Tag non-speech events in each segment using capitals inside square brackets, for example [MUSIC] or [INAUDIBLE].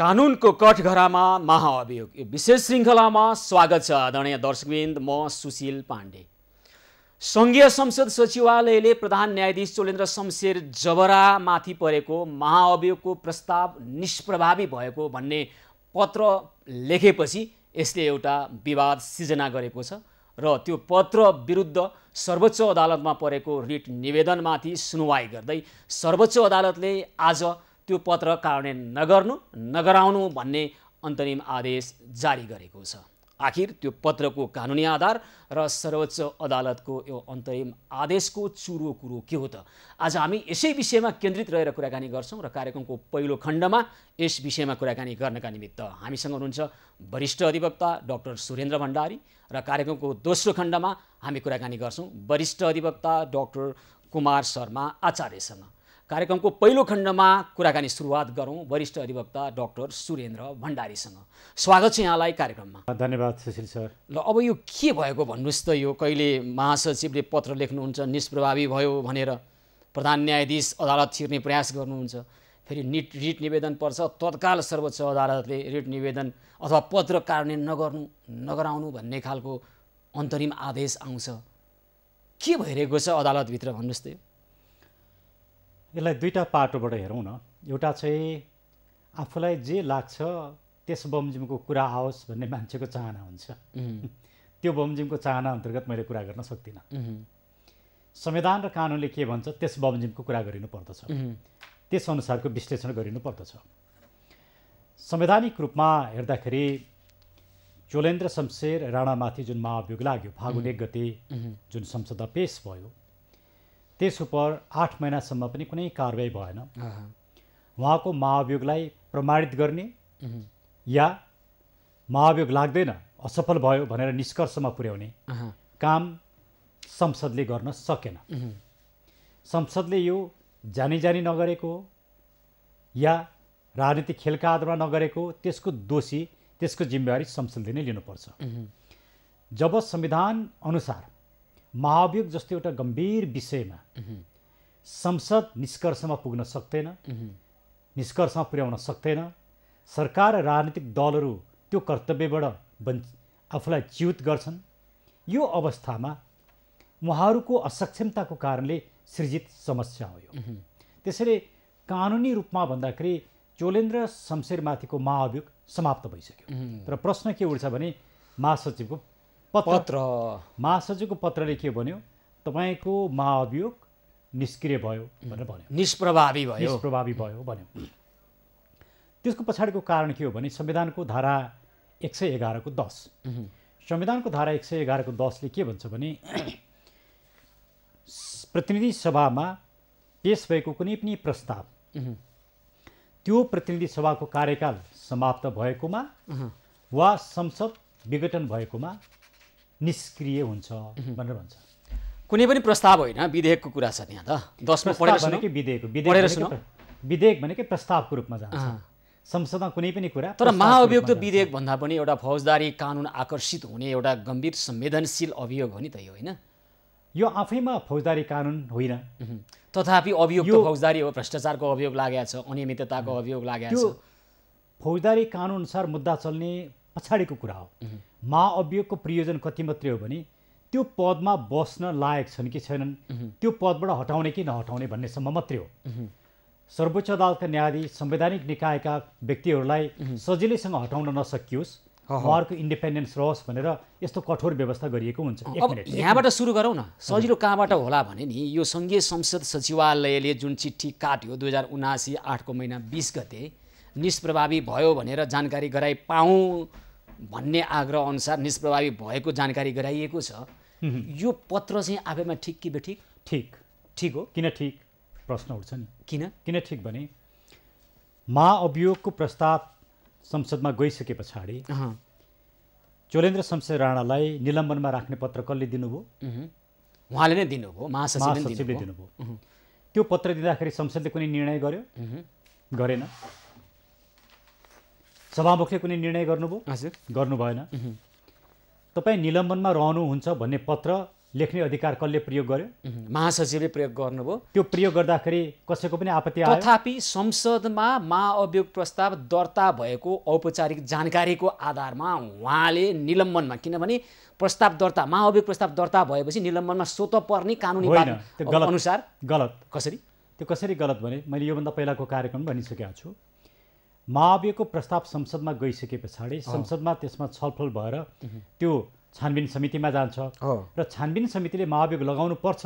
कानुनको कठघरामा महाअभियोग यो विशेष श्रृङ्खलामा स्वागत छ आदरणीय दर्शकविन्द म सुशील पाण्डे सङ्घीय संसद सचिवालयले प्रधान न्यायाधीश चोलेन्द्र शमशेर जबरामाथि परेको महाअभियोगको प्रस्ताव निष्प्रभावी भएको भन्ने पत्र लेखेपछि यसले एउटा विवाद सिर्जना गरेको छ र त्यो पत्र विरुद्ध सर्वोच्च अदालतमा परेको रिट निवेदनमाथि सुनवाई गर्दै सर्वोच्च अदालतले आज त्यो पत्र कार्यान्वयन नगर्नु नगराउनु भन्ने अन्तरिम आदेश जारी गरेको छ आखिर त्यो पत्रको कानुनी आधार र सर्वोच्च अदालतको यो अन्तरिम आदेशको चुरो कुरो के हो त आज हामी यसै विषयमा केन्द्रित रहेर कुराकानी गर्छौँ र कार्यक्रमको पहिलो खण्डमा यस विषयमा कुराकानी गर्नका निमित्त हामीसँग हुनुहुन्छ वरिष्ठ अधिवक्ता डक्टर सुरेन्द्र भण्डारी र कार्यक्रमको दोस्रो खण्डमा हामी कुराकानी गर्छौँ वरिष्ठ अधिवक्ता डक्टर कुमार शर्मा आचार्यसँग कार्यक्रमको पहिलो खण्डमा कुराकानी सुरुवात गरौँ वरिष्ठ अधिवक्ता डाक्टर सुरेन्द्र भण्डारीसँग स्वागत छ यहाँलाई कार्यक्रममा धन्यवाद सुशील सर ल अब यो के भएको भन्नुहोस् त यो कहिले महासचिवले पत्र लेख्नुहुन्छ निष्प्रभावी भयो भनेर प्रधान न्यायाधीश अदालत छिर्ने प्रयास गर्नुहुन्छ फेरि निट रिट निवेदन पर्छ तत्काल सर्वोच्च अदालतले रिट निवेदन अथवा पत्र कार्यान्वयन नगर्नु नगराउनु भन्ने खालको अन्तरिम आदेश आउँछ के भइरहेको छ अदालतभित्र भन्नुहोस् त यसलाई दुईवटा पाटोबाट हेरौँ न एउटा चाहिँ आफूलाई जे लाग्छ त्यस बमजिमको कुरा आओस् भन्ने मान्छेको चाहना हुन्छ [LAUGHS] त्यो बमजिमको चाहना अन्तर्गत मैले कुरा गर्न सक्दिनँ संविधान र कानुनले के भन्छ त्यस बमजिमको कुरा गरिनु पर्दछ अनुसारको विश्लेषण गरिनु पर्दछ संवैधानिक रूपमा हेर्दाखेरि चोलेन्द्र शमशेर राणामाथि जुन महाभियोग लाग्यो फागुन एक गते जुन संसदमा पेस भयो त्यस उप आठ महिनासम्म पनि कुनै कारवाही भएन उहाँको महाभियोगलाई प्रमाणित गर्ने या महाभियोग लाग्दैन असफल भयो भनेर निष्कर्षमा पुर्याउने काम संसदले गर्न सकेन संसदले यो जानी जानी नगरेको या राजनीतिक खेलका आधारमा नगरेको त्यसको दोषी त्यसको जिम्मेवारी संसदले नै लिनुपर्छ जब संविधान अनुसार महाभियोग जस्तो एउटा गम्भीर विषयमा संसद निष्कर्षमा पुग्न सक्दैन निष्कर्षमा पुर्याउन सक्दैन सरकार र राजनीतिक दलहरू त्यो कर्तव्यबाट वञ्च आफूलाई च्युत गर्छन् यो अवस्थामा उहाँहरूको असक्षमताको कारणले सृजित समस्या हो यो त्यसैले कानुनी रूपमा भन्दाखेरि चोलेन्द्र शमशेरमाथिको महाअभियोग समाप्त भइसक्यो र प्रश्न के उठ्छ भने महासचिवको पत्र महासचिवको पत्रले के भन्यो तपाईँको महाअभियोग निष्क्रिय भयो भनेर भन्यो निष्प्रभावी भयो निष्प्रभावी भयो भन्यो त्यसको पछाडिको कारण के हो भने संविधानको धारा एक सय एघारको दस संविधानको धारा एक सय एघारको दसले के भन्छ भने [CLEARS THROAT] प्रतिनिधि सभामा पेस भएको कुनै पनि प्रस्ताव त्यो प्रतिनिधि सभाको कार्यकाल समाप्त भएकोमा वा संसद विघटन भएकोमा निष्क्रिय हुन्छ भनेर भन्छ कुनै पनि प्रस्ताव होइन विधेयकको कुरा छ त्यहाँ त दसमा विधेयक विधेयक भनेकै प्रस्तावको रूपमा जान्छ संसदमा कुनै पनि कुरा तर महाअभियुक्त विधेयक भन्दा पनि एउटा फौजदारी कानुन आकर्षित हुने एउटा गम्भीर संवेदनशील अभियोग हो नि त यो होइन यो आफैमा फौजदारी कानुन होइन तथापि अभियोग फौजदारी हो भ्रष्टाचारको अभियोग लागेको छ अनियमितताको अभियोग लागेको छ फौजदारी कानुनअनुसार मुद्दा चल्ने पछाडिको कुरा हो महाअभियोगको प्रयोजन कति मात्रै हो भने त्यो पदमा बस्न लायक छन् कि छैनन् त्यो पदबाट हटाउने कि नहटाउने भन्नेसम्म मात्रै हो सर्वोच्च अदालतका न्यायाधीश संवैधानिक निकायका व्यक्तिहरूलाई सजिलैसँग हटाउन नसकियोस् उहाँहरूको इन्डिपेन्डेन्स रहोस् भनेर यस्तो कठोर व्यवस्था गरिएको हुन्छ यहाँबाट सुरु गरौँ न सजिलो कहाँबाट होला भने नि यो सङ्घीय संसद सचिवालयले जुन चिठी काट्यो दुई हजार उनासी आठको महिना बिस गते निष्प्रभावी भयो भनेर जानकारी गराइ पाऊँ भन्ने आग्रह अनुसार निष्प्रभावी भएको जानकारी गराइएको छ यो पत्र चाहिँ आफैमा ठिक कि बेठिक ठिक ठिक हो किन ठिक प्रश्न उठ्छ नि किन किन ठिक भने महाअभियोगको प्रस्ताव संसदमा गइसके पछाडि चोलेन्द्र शमशेर राणालाई निलम्बनमा राख्ने पत्र कसले दिनुभयो उहाँले नै दिनुभयो महासचिवले दिनुभयो त्यो पत्र दिँदाखेरि संसदले कुनै निर्णय गर्यो गरेन सभामुखले कुनै निर्णय गर्नुभयो हजुर गर्नु भएन तपाईँ निलम्बनमा रहनुहुन्छ भन्ने पत्र लेख्ने अधिकार कसले प्रयोग गर्यो महासचिवले प्रयोग गर्नुभयो त्यो प्रयोग गर्दाखेरि कसैको पनि आपत्ति तथापि संसदमा महाअभियोग प्रस्ताव दर्ता भएको औपचारिक जानकारीको आधारमा उहाँले निलम्बनमा किनभने प्रस्ताव दर्ता महाअभियोग प्रस्ताव दर्ता भएपछि निलम्बनमा स्वत पर्ने कानुनी अनुसार गलत कसरी त्यो कसरी गलत भने मैले योभन्दा पहिलाको कार्यक्रम भनिसकेको छु महाभियोगको प्रस्ताव संसदमा गइसके पछाडि संसदमा त्यसमा छलफल भएर त्यो छानबिन समितिमा जान्छ र छानबिन समितिले महाभियोग लगाउनु पर्छ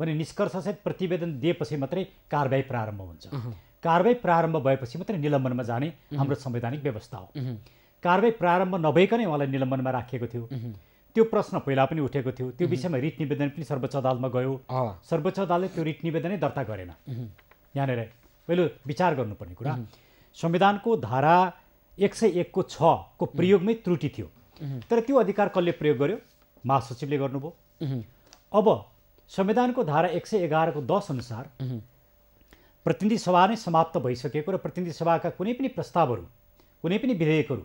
भने निष्कर्षसहित प्रतिवेदन दिएपछि मात्रै कारवाही प्रारम्भ हुन्छ कारवाही प्रारम्भ भएपछि मात्रै निलम्बनमा जाने हाम्रो संवैधानिक व्यवस्था हो कारवाही प्रारम्भ नभइकनै उहाँलाई निलम्बनमा राखिएको थियो त्यो प्रश्न पहिला पनि उठेको थियो त्यो विषयमा रिट निवेदन पनि सर्वोच्च अदालतमा गयो सर्वोच्च अदालतले त्यो रिट निवेदनै दर्ता गरेन यहाँनिर पहिलो विचार गर्नुपर्ने कुरा संविधानको धारा एक सय एकको छको प्रयोगमै त्रुटि थियो तर त्यो अधिकार कसले प्रयोग गर्यो महासचिवले गर्नुभयो अब संविधानको धारा एक सय एघारको दस अनुसार प्रतिनिधि सभा नै समाप्त भइसकेको र प्रतिनिधि सभाका कुनै पनि प्रस्तावहरू कुनै पनि विधेयकहरू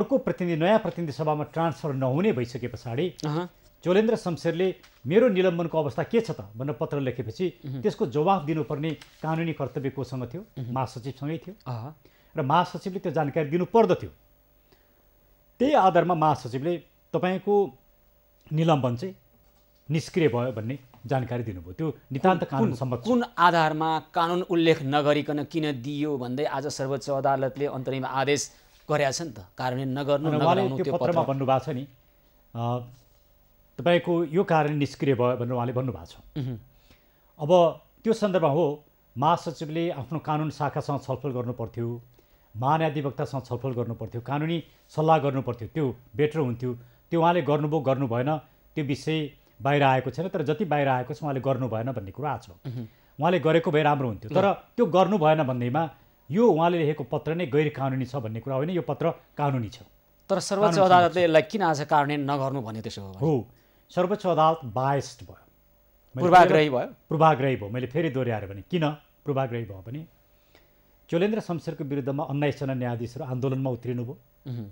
अर्को प्रतिनिधि नयाँ प्रतिनिधि सभामा ट्रान्सफर नहुने भइसके पछाडि ज्वलेन्द्र शमशेरले मेरो निलम्बनको अवस्था के छ त भनेर पत्र लेखेपछि त्यसको जवाफ दिनुपर्ने कानुनी कर्तव्य कोसँग थियो महासचिवसँगै थियो र महासचिवले त्यो जानकारी दिनुपर्दथ्यो त्यही आधारमा महासचिवले तपाईँको निलम्बन चाहिँ निष्क्रिय भयो भन्ने जानकारी दिनुभयो त्यो नितान्त कानुन कुन आधारमा कानुन उल्लेख नगरिकन किन दियो भन्दै आज सर्वोच्च अदालतले अन्तरिम आदेश गरेका छन् त कारणले नगर्नु उहाँले त्यो पत्रमा भन्नुभएको छ नि तपाईँको यो कारण निष्क्रिय भयो भनेर उहाँले भन्नुभएको छ अब त्यो सन्दर्भमा हो महासचिवले आफ्नो कानुन शाखासँग छलफल गर्नुपर्थ्यो महान्याधिवक्तासँग छलफल गर्नुपर्थ्यो कानुनी सल्लाह गर्नुपर्थ्यो त्यो बेटर हुन्थ्यो त्यो उहाँले गर्नुभयो गर्नु भएन त्यो विषय बाहिर आएको छैन तर जति बाहिर आएको छ उहाँले गर्नु भएन भन्ने कुरो आएको छ उहाँले गरेको भए राम्रो हुन्थ्यो तर त्यो गर्नु भएन भन्दैमा यो उहाँले लेखेको पत्र नै गैर कानुनी छ भन्ने कुरा होइन यो पत्र कानुनी छ तर सर्वोच्च अदालतले यसलाई किन आज कार्यान्वयन नगर्नु भन्यो त्यसो हो सर्वोच्च अदालत बायस्ड भयो पूर्वाग्रही भयो पूर्वाग्रही भयो मैले फेरि दोहोऱ्याएर भने किन पूर्वाग्रही भयो भने चोलेन्द्र शमशेरको विरुद्धमा अन्नाइसजना न्यायाधीशहरू आन्दोलनमा उत्रिनु भयो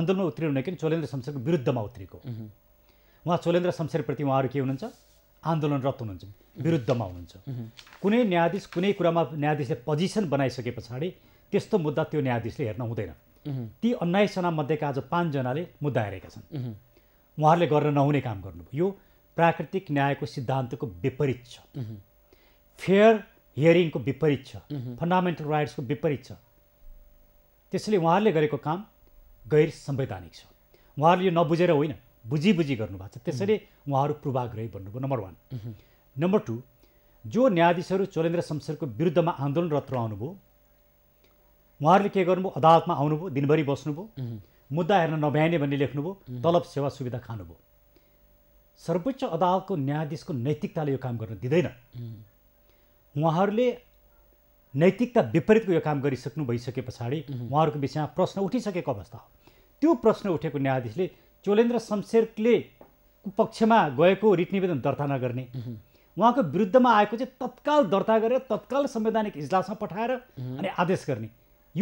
आन्दोलनमा उत्रिनु भने किन चोलेन्द्र शमशेरको विरुद्धमा उत्रिएको उहाँ चोलेन्द्र शमशेरप्रति उहाँहरू के हुनुहुन्छ आन्दोलनरत हुनुहुन्छ विरुद्धमा हुनुहुन्छ कुनै न्यायाधीश कुनै कुरामा न्यायाधीशले पोजिसन बनाइसके पछाडि त्यस्तो मुद्दा त्यो न्यायाधीशले हेर्न हुँदैन ती अन्नाइसजना मध्येका आज पाँचजनाले मुद्दा हेरेका छन् उहाँहरूले गर्न नहुने काम गर्नुभयो यो प्राकृतिक न्यायको सिद्धान्तको विपरीत छ फेयर हियरिङको विपरीत छ फन्डामेन्टल राइट्सको विपरीत छ त्यसैले उहाँहरूले गरेको काम गैर संवैधानिक छ उहाँहरूले यो नबुझेर होइन बुझी बुझी गर्नुभएको छ त्यसैले उहाँहरू पूर्वाग्रही भन्नुभयो नम्बर वान नम्बर टू जो न्यायाधीशहरू चोलेन्द्र शमशेरको विरुद्धमा आन्दोलनरत रहनुभयो उहाँहरूले के गर्नुभयो अदालतमा आउनुभयो दिनभरि बस्नुभयो मुद्दा हेर्न नभ्याइने भन्ने लेख्नुभयो तलब सेवा सुविधा खानुभयो सर्वोच्च अदालतको न्यायाधीशको नैतिकताले यो काम गर्न दिँदैन उहाँहरूले नैतिकता विपरीतको यो काम गरिसक्नु भइसके पछाडि उहाँहरूको विषयमा प्रश्न उठिसकेको अवस्था हो त्यो प्रश्न उठेको न्यायाधीशले चोलेन्द्र शमशेरले पक्षमा गएको रिट निवेदन दर्ता नगर्ने उहाँको विरुद्धमा आएको चाहिँ तत्काल दर्ता गरेर तत्काल संवैधानिक इजलासमा पठाएर अनि आदेश गर्ने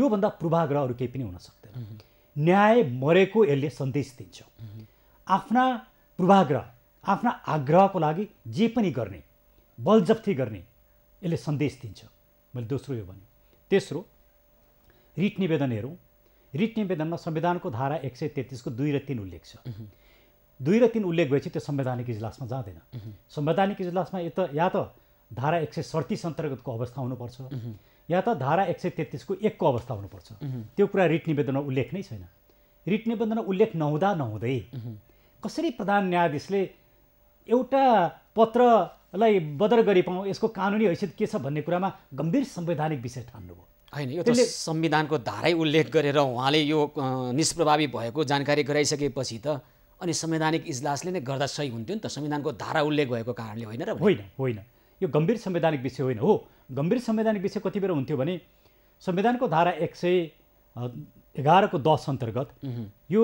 योभन्दा पूर्वाग्रहहरू केही पनि हुन सक्दैन न्याय मरेको यसले सन्देश दिन्छ आफ्ना पूर्वाग्रह आफ्ना आग्रहको लागि जे पनि गर्ने बलजफ्ती गर्ने यसले सन्देश दिन्छ मैले दोस्रो यो भने तेस्रो रिट निवेदन हेरौँ रिट निवेदनमा संविधानको धारा एक सय तेत्तिसको दुई र तिन उल्लेख छ दुई र तिन उल्लेख भएपछि त्यो संवैधानिक इजलासमा जाँदैन संवैधानिक इजलासमा त या त धारा एक सय सडतिस अन्तर्गतको अवस्था हुनुपर्छ या त धारा एक सय तेत्तिसको एकको अवस्था हुनुपर्छ त्यो कुरा रिट निवेदनमा उल्लेख नै छैन रिट निवेदनमा उल्लेख नहुँदा नहुँदै कसरी प्रधान न्यायाधीशले एउटा पत्रलाई बदर गरी पाउँ यसको कानुनी हैसियत के छ भन्ने कुरामा गम्भीर संवैधानिक विषय ठान्नुभयो होइन यो त संविधानको धारै उल्लेख गरेर उहाँले यो निष्प्रभावी भएको जानकारी गराइसकेपछि त अनि संवैधानिक इजलासले नै गर्दा सही हुन्थ्यो नि त संविधानको धारा उल्लेख भएको कारणले होइन र होइन होइन यो गम्भीर संवैधानिक विषय होइन हो गम्भीर संवैधानिक विषय कति बेर हुन्थ्यो भने संविधानको धारा एक सय एघारको दस अन्तर्गत यो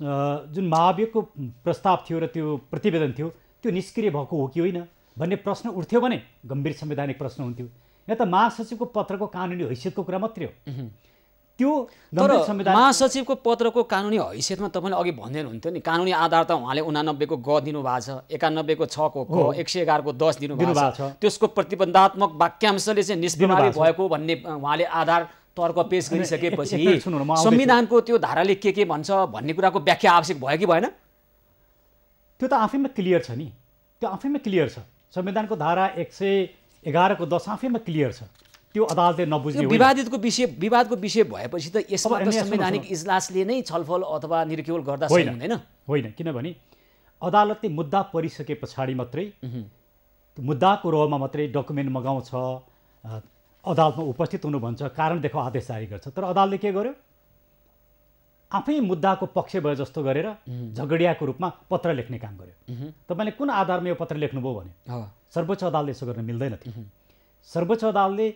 जुन महाभियोगको प्रस्ताव थियो र त्यो प्रतिवेदन थियो त्यो निष्क्रिय भएको हो कि होइन भन्ने प्रश्न उठ्थ्यो भने गम्भीर संवैधानिक प्रश्न हुन्थ्यो यहाँ त महासचिवको पत्रको कानुनी हैसियतको कुरा मात्रै हो त्यो तर महासचिवको पत्रको कानुनी हैसियतमा तपाईँले अघि भनिदिनु हुन्थ्यो नि कानुनी आधार त उहाँले उनानब्बेको ग दिनुभएको छ एकानब्बेको छको ग एक सय एघारको दस दिनुभएको छ त्यसको प्रतिबन्धात्मक वाक्यांशले चाहिँ निष्पक्ष भएको भन्ने उहाँले आधार तर्क पेस गरिसकेपछि संविधानको त्यो धाराले के के भन्छ भन्ने कुराको व्याख्या आवश्यक भयो कि भएन त्यो त आफैमा क्लियर छ नि त्यो आफैमा क्लियर छ संविधानको धारा एक सय एघारको दस आफैमा क्लियर छ त्यो अदालतले नबुझ्ने विवादितको विषय विवादको विषय भएपछि त यसमा संवैधानिक इजलासले नै छलफल अथवा निर्केवल गर्दा होइन होइन किनभने अदालतले मुद्दा परिसके पछाडि मात्रै मुद्दाको रहमा मात्रै डकुमेन्ट मगाउँछ अदालतमा उपस्थित हुनु भन्छ कारण देखो आदेश जारी गर्छ तर अदालतले के गर्यो आफै मुद्दाको पक्ष भयो जस्तो गरेर झगडियाको रूपमा पत्र लेख्ने काम गर्यो तपाईँले कुन आधारमा यो पत्र लेख्नुभयो भने सर्वोच्च अदालतले यसो गर्न मिल्दैन थियो सर्वोच्च अदालतले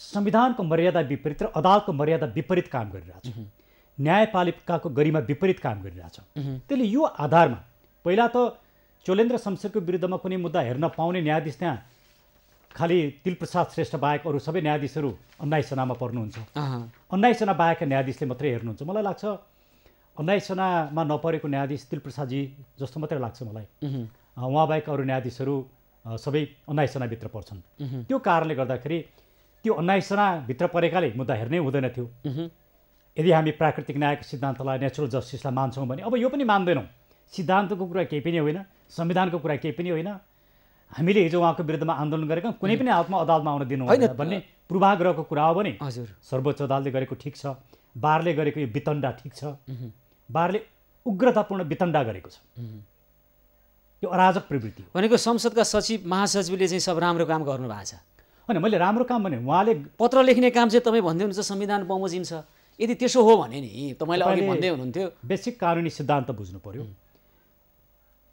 संविधानको मर्यादा विपरीत र अदालतको मर्यादा विपरीत काम गरिरहेछ न्यायपालिकाको गरिमा विपरीत काम गरिरहेछ त्यसले यो आधारमा पहिला त चोलेन्द्र शमशेरको विरुद्धमा कुनै मुद्दा हेर्न पाउने न्यायाधीश त्यहाँ खालि तिलप्रसाद श्रेष्ठ बाहेक अरू सबै न्यायाधीशहरू अन्नाइसनामा पर्नुहुन्छ अन्नाइसना बाहेक न्यायाधीशले मात्रै हेर्नुहुन्छ मलाई लाग्छ अन्नाइसनामा नपरेको न्यायाधीश तिलप्रसादजी जस्तो मात्रै लाग्छ मलाई उहाँ बाहेक अरू न्यायाधीशहरू सबै अन्नाइसनाभित्र पर्छन् त्यो कारणले गर्दाखेरि त्यो भित्र परेकाले मुद्दा हेर्नै हुँदैन थियो यदि हामी प्राकृतिक न्यायको सिद्धान्तलाई नेचुरल जस्टिसलाई मान्छौँ भने अब यो पनि मान्दैनौँ सिद्धान्तको कुरा केही पनि होइन संविधानको कुरा केही पनि होइन हामीले हिजो उहाँको विरुद्धमा आन्दोलन गरेका कुनै पनि हालतमा अदालतमा आउन दिनु होइन भन्ने पूर्वाग्रहको कुरा हो भने हजुर सर्वोच्च अदालतले गरेको ठिक छ बारले गरेको यो वितण्डा ठिक छ बारले उग्रतापूर्ण वितण्डा गरेको छ यो अराजक प्रवृत्ति भनेको संसदका सचिव महासचिवले चाहिँ सब राम्रो काम गर्नु भएको छ अनि मैले राम्रो काम भने उहाँले पत्र लेख्ने काम चाहिँ तपाईँ भन्दै हुनुहुन्छ संविधान बमोजिन्छ यदि त्यसो हो भने नि तपाईँले अघि भन्दै हुनुहुन्थ्यो बेसिक कानुनी सिद्धान्त बुझ्नु पऱ्यो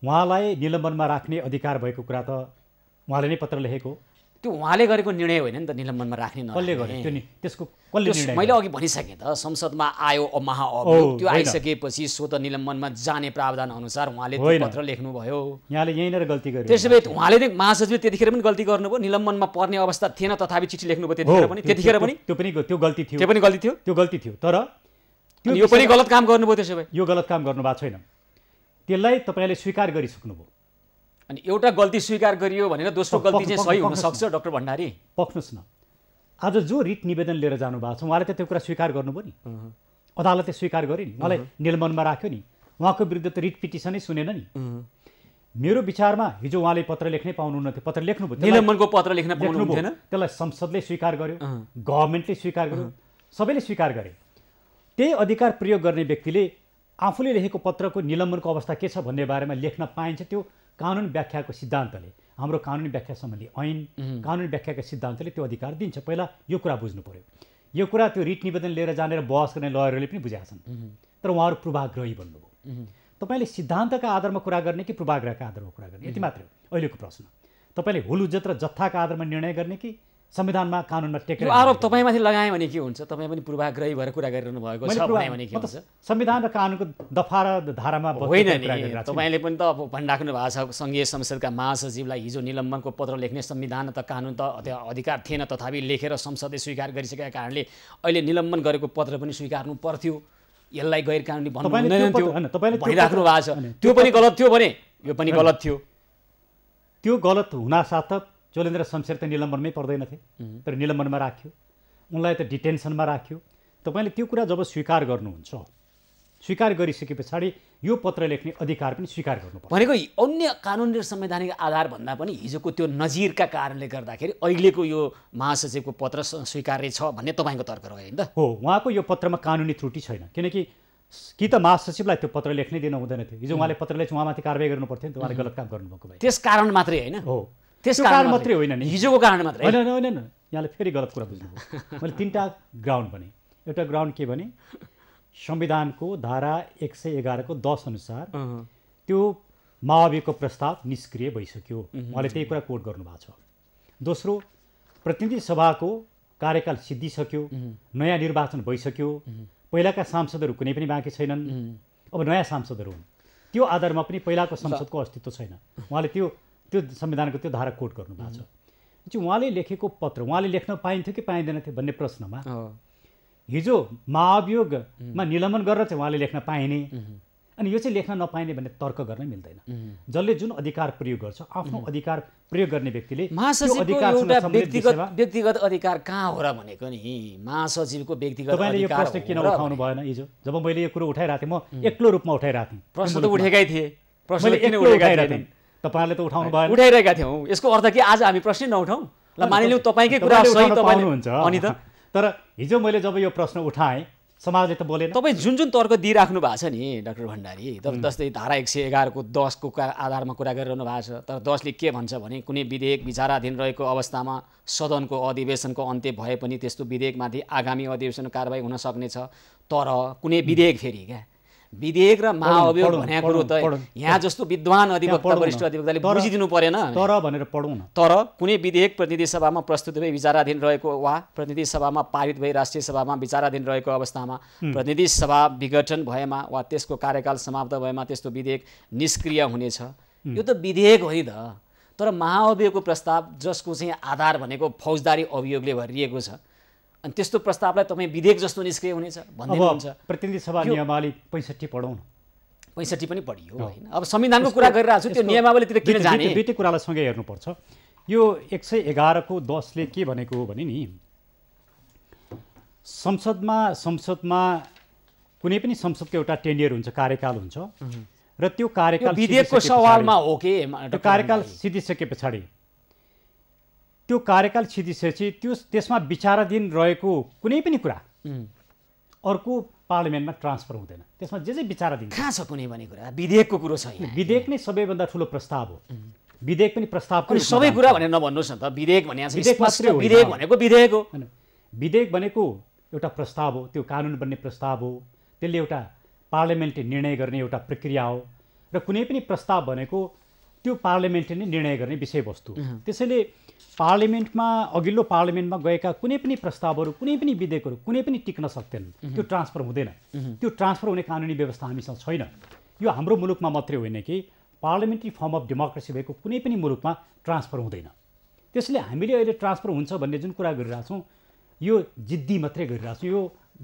उहाँलाई निलम्बनमा राख्ने अधिकार भएको कुरा त उहाँले नै पत्र लेखेको त्यो उहाँले गरेको निर्णय होइन नि त निलम्बनमा राख्ने कसले गरे त्यो नि त्यसको कसले मैले अघि भनिसकेँ त संसदमा आयो महाअभियोग त्यो आइसकेपछि स्वत निलम्बनमा जाने प्रावधान अनुसार उहाँले पत्र लेख्नुभयो यहाँले यहीँनिर गल्ती गर्यो त्यसो भए उहाँले महासचिवले त्यतिखेर पनि गल्ती गर्नुभयो निलम्बनमा पर्ने अवस्था थिएन तथापि चिठी लेख्नुभयो त्यतिखेर पनि त्यतिखेर पनि त्यो पनि त्यो गल्ती थियो त्यो पनि गल्ती थियो त्यो गल्ती थियो तर यो पनि गलत काम गर्नुभयो त्यसो भए यो गलत काम गर्नु भएको छैन त्यसलाई तपाईँले स्वीकार गरिसक्नुभयो अनि एउटा गल्ती स्वीकार गरियो भनेर दोस्रो गल्ती चाहिँ सही हुनसक्छ डक्टर भण्डारी पक्नुहोस् न आज जो रिट निवेदन लिएर जानुभएको छ उहाँले त त्यो कुरा स्वीकार गर्नुभयो नि अदालतले स्वीकार गर्यो नि उहाँलाई निलम्बनमा राख्यो नि उहाँको विरुद्ध त रिट पिटिसनै सुनेन नि मेरो विचारमा हिजो उहाँले पत्र लेख्नै पाउनुहुन्न थियो पत्र लेख्नुभयो निलम्बनको पत्र लेख्न पाउनु थिएन त्यसलाई संसदले स्वीकार गर्यो गभर्मेन्टले स्वीकार गर्यो सबैले स्वीकार गरे त्यही अधिकार प्रयोग गर्ने व्यक्तिले आफूले लेखेको पत्रको निलम्बनको अवस्था के छ भन्ने बारेमा लेख्न पाइन्छ त्यो कानुन व्याख्याको सिद्धान्तले हाम्रो कानुन व्याख्या सम्बन्धी ऐन कानुन व्याख्याका सिद्धान्तले त्यो अधिकार दिन्छ पहिला यो कुरा बुझ्नु पऱ्यो यो कुरा त्यो रिट निवेदन लिएर जानेर बहस गर्ने लयरहरूले पनि बुझाएका छन् तर उहाँहरू पूर्वाग्रही भन्नुभयो तपाईँले सिद्धान्तका आधारमा कुरा गर्ने कि पूर्वाग्रहका आधारमा कुरा गर्ने यति मात्रै हो अहिलेको प्रश्न तपाईँले हुल उज्जत र जत्थाका आधारमा निर्णय गर्ने कि संविधानमा कानुनमा टेकेर आरोप तपाईँमाथि लगाएँ भने के हुन्छ तपाईँ पनि पूर्वाग्रही भएर कुरा गरिरहनु भएको छ भने के हुन्छ संविधान र कानुनको दफा र धारामा होइन तपाईँले पनि त अब भनिराख्नु भएको छ सङ्घीय संसदका महासचिवलाई हिजो निलम्बनको पत्र लेख्ने संविधान त कानुन त अधिकार थिएन तथापि लेखेर संसदले स्वीकार गरिसकेका कारणले अहिले निलम्बन गरेको पत्र पनि स्वीकार्नु पर्थ्यो यसलाई गैर कानुनी भन्नु हुँदैन भनिराख्नु भएको छ त्यो पनि गलत थियो भने यो पनि गलत थियो त्यो गलत हुनासाथ जोलेन्द्र शमशेर त निलम्बनमै पर्दैनथे तर निलम्बनमा राख्यो उनलाई त डिटेन्सनमा राख्यो तपाईँले त्यो कुरा जब स्वीकार गर्नुहुन्छ स्वीकार गरिसके पछाडि यो पत्र लेख्ने अधिकार पनि स्वीकार गर्नु भनेको अन्य कानुन र संवैधानिक आधारभन्दा पनि हिजोको त्यो नजिरका कारणले गर्दाखेरि अहिलेको यो महासचिवको पत्र स्वीकार्य छ भन्ने तपाईँको तर्क रह्यो नि त हो उहाँको यो पत्रमा कानुनी त्रुटि छैन किनकि कि त महासचिवलाई त्यो पत्र लेख्नै दिनु हुँदैन थियो हिजो उहाँले पत्र लेख्छ उहाँमाथि कारवाही गर्नु पर्थ्यो नि त उहाँले गलत काम गर्नुभएको भए त्यस कारण मात्रै होइन हो त्यस कारण मात्रै होइन नि हिजोको कारण मात्रै होइन होइन होइन यहाँले फेरि गलत कुरा बुझ्नुभयो मैले तिनवटा ग्राउन्ड भने एउटा ग्राउन्ड के भने संविधानको धारा एक सय एघारको दस अनुसार त्यो माओवादीको प्रस्ताव निष्क्रिय भइसक्यो उहाँले त्यही कुरा कोट गर्नुभएको छ दोस्रो प्रतिनिधि सभाको कार्यकाल सिद्धिसक्यो नयाँ निर्वाचन भइसक्यो पहिलाका सांसदहरू कुनै पनि बाँकी छैनन् अब नयाँ सांसदहरू हुन् त्यो आधारमा पनि पहिलाको संसदको अस्तित्व छैन उहाँले त्यो त्यो संविधानको त्यो धारा कोट गर्नु भएको छ चाहिँ उहाँले लेखेको पत्र उहाँले लेख्न पाइन्थ्यो कि पाइँदैन थियो भन्ने प्रश्नमा हिजो महाअभियोगमा निलम्बन गरेर चाहिँ उहाँले लेख्न पाइने अनि यो चाहिँ लेख्न नपाइने भन्ने तर्क गर्न मिल्दैन जसले जुन अधिकार प्रयोग गर्छ आफ्नो अधिकार प्रयोग गर्ने व्यक्तिले व्यक्तिगत अधिकार कहाँ हो र भनेको नि महासचिवको व्यक्तिगत तपाईँले यो प्रश्न किन उठाउनु भएन हिजो जब मैले यो कुरो उठाइरहेको थिएँ म एक्लो रूपमा उठाइरहेको थिएँ प्रश्न त उठेकै थिएँ तपाईँहरूले त उठाउनु भयो उठाइरहेका थियौँ यसको अर्थ कि आज हामी प्रश्न नउठाउँ ल मानिलिउँ तपाईँकै कुरा सही तपाईँ अनि त [LAUGHS] तर हिजो मैले जब यो प्रश्न उठाएँ समाजले त बोलेन तपाईँ जुन जुन तर्क दिइराख्नु भएको छ नि डाक्टर भण्डारी जस्तै धारा एक सय एघारको दसको आधारमा कुरा गरिरहनु भएको छ तर दसले के भन्छ भने कुनै विधेयक विचाराधीन रहेको अवस्थामा सदनको अधिवेशनको अन्त्य भए पनि त्यस्तो विधेयकमाथि आगामी अधिवेशन कारवाही हुन सक्नेछ तर कुनै विधेयक फेरि क्या विधेयक र महाअभियोग भनेको कुरो त यहाँ जस्तो विद्वान अधिवक्ता वरिष्ठ अधिवक्ताले बुझिदिनु परेन तर भनेर पढौँ न तर कुनै विधेयक प्रतिनिधि सभामा प्रस्तुत भए विचाराधीन रहेको वा प्रतिनिधि सभामा पारित भई राष्ट्रिय सभामा विचाराधीन रहेको अवस्थामा प्रतिनिधि सभा विघटन भएमा वा त्यसको कार्यकाल समाप्त भएमा त्यस्तो विधेयक निष्क्रिय हुनेछ यो त विधेयक होइन तर महाअभियोगको प्रस्ताव जसको चाहिँ आधार भनेको फौजदारी अभियोगले भरिएको छ अनि त्यस्तो प्रस्तावलाई तपाईँ विधेयक जस्तो निष्क्रिय हुनेछ भनिदिनु हुन्छ प्रतिनिधि सभा नियमावली पैँसठी पढौँ पैँसठी पनि पढियो होइन अब संविधानको कुरा गरिरहेको छु त्यो नियमावलीतिर किन जाने दुइटै कुरालाई सँगै हेर्नुपर्छ यो एक सय एघारको दसले के भनेको हो भने नि संसदमा संसदमा कुनै पनि संसदको एउटा टेन्डियर हुन्छ कार्यकाल हुन्छ र त्यो कार्यकाल विधेयकको सवालमा हो कि कार्यकाल सिद्धिसके पछाडि त्यो कार्यकाल छिदिसकेपछि त्यो त्यसमा विचाराधीन रहेको कुनै पनि कुरा अर्को पार्लिमेन्टमा ट्रान्सफर हुँदैन त्यसमा जे जे विचाराधीन कहाँ छ कुनै पनि कुरा विधेयकको कुरो छ विधेयक नै सबैभन्दा ठुलो प्रस्ताव हो विधेयक पनि प्रस्ताव सबै कुरा भनेर नभन्नुहोस् न त विधेयक भने विधेयक भनेको विधेयक हो विधेयक भनेको एउटा प्रस्ताव हो त्यो कानुन बन्ने प्रस्ताव हो त्यसले एउटा पार्लियामेन्टले निर्णय गर्ने एउटा प्रक्रिया हो र कुनै पनि प्रस्ताव भनेको त्यो पार्लियामेन्टले नै निर्णय गर्ने विषयवस्तु त्यसैले पार्लियामेन्टमा अघिल्लो पार्लियामेन्टमा गएका कुनै पनि प्रस्तावहरू कुनै पनि विधेयकहरू कुनै पनि टिक्न सक्दैनन् त्यो ट्रान्सफर हुँदैन त्यो ट्रान्सफर हुने कानुनी व्यवस्था हामीसँग छैन यो हाम्रो मुलुकमा मात्रै होइन कि पार्लिमेन्ट्री फर्म अफ डेमोक्रेसी भएको कुनै पनि मुलुकमा ट्रान्सफर हुँदैन त्यसैले हामीले अहिले ट्रान्सफर हुन्छ भन्ने जुन कुरा गरिरहेछौँ यो जिद्दी मात्रै गरिरहेछौँ यो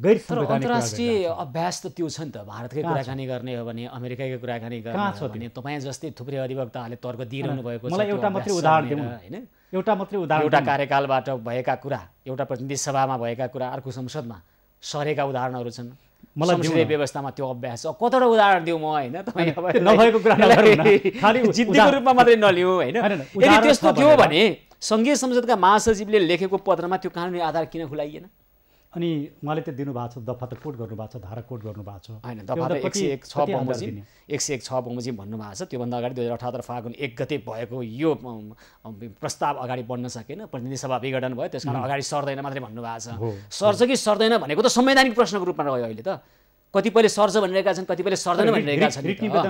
गैर अन्तर्राष्ट्रिय अभ्यास त त्यो छ नि त भारतकै कुराकानी गर्ने हो भने अमेरिकाकै कुराकानी गर्ने भने तपाईँ जस्तै थुप्रै अधिवक्ताहरूले तर्क दिइरहनु भएको मलाई एउटा मात्रै उदाहरण दिउँ होइन एउटा मात्रै उदाहरण एउटा कार्यकालबाट भएका कुरा एउटा प्रतिनिधि सभामा भएका कुरा अर्को संसदमा सरेका उदाहरणहरू छन् मलाई व्यवस्थामा त्यो अभ्यास छ कतिवटा उदाहरण दिउँ म होइन नभएको कुरा [LAUGHS] जिद्दीको रूपमा मात्रै नलिउँ होइन यदि त्यस्तो थियो भने सङ्घीय संसदका महासचिवले लेखेको पत्रमा त्यो कानुनी आधार किन खुलाइएन अनि उहाँले त्यो दिनुभएको छ दफा त कोट गर्नुभएको छ धारा कोट गर्नुभएको छ होइन दफा त एक सय एक छ बमोजिम एक सय एक छ बमोजिम भन्नुभएको छ त्योभन्दा अगाडि दुई हजार अठहत्तर फागुन एक गते भएको यो प्रस्ताव अगाडि बढ्न सकेन प्रतिनिधि सभा विघटन भयो त्यस कारण अगाडि सर्दैन मात्रै भन्नुभएको छ सर्छ कि सर्दैन भनेको त संवैधानिक प्रश्नको रूपमा रह्यो अहिले त कतिपयले सर्छ भनिरहेका छन् कतिपयले सर्दैन भनिरहेका छन्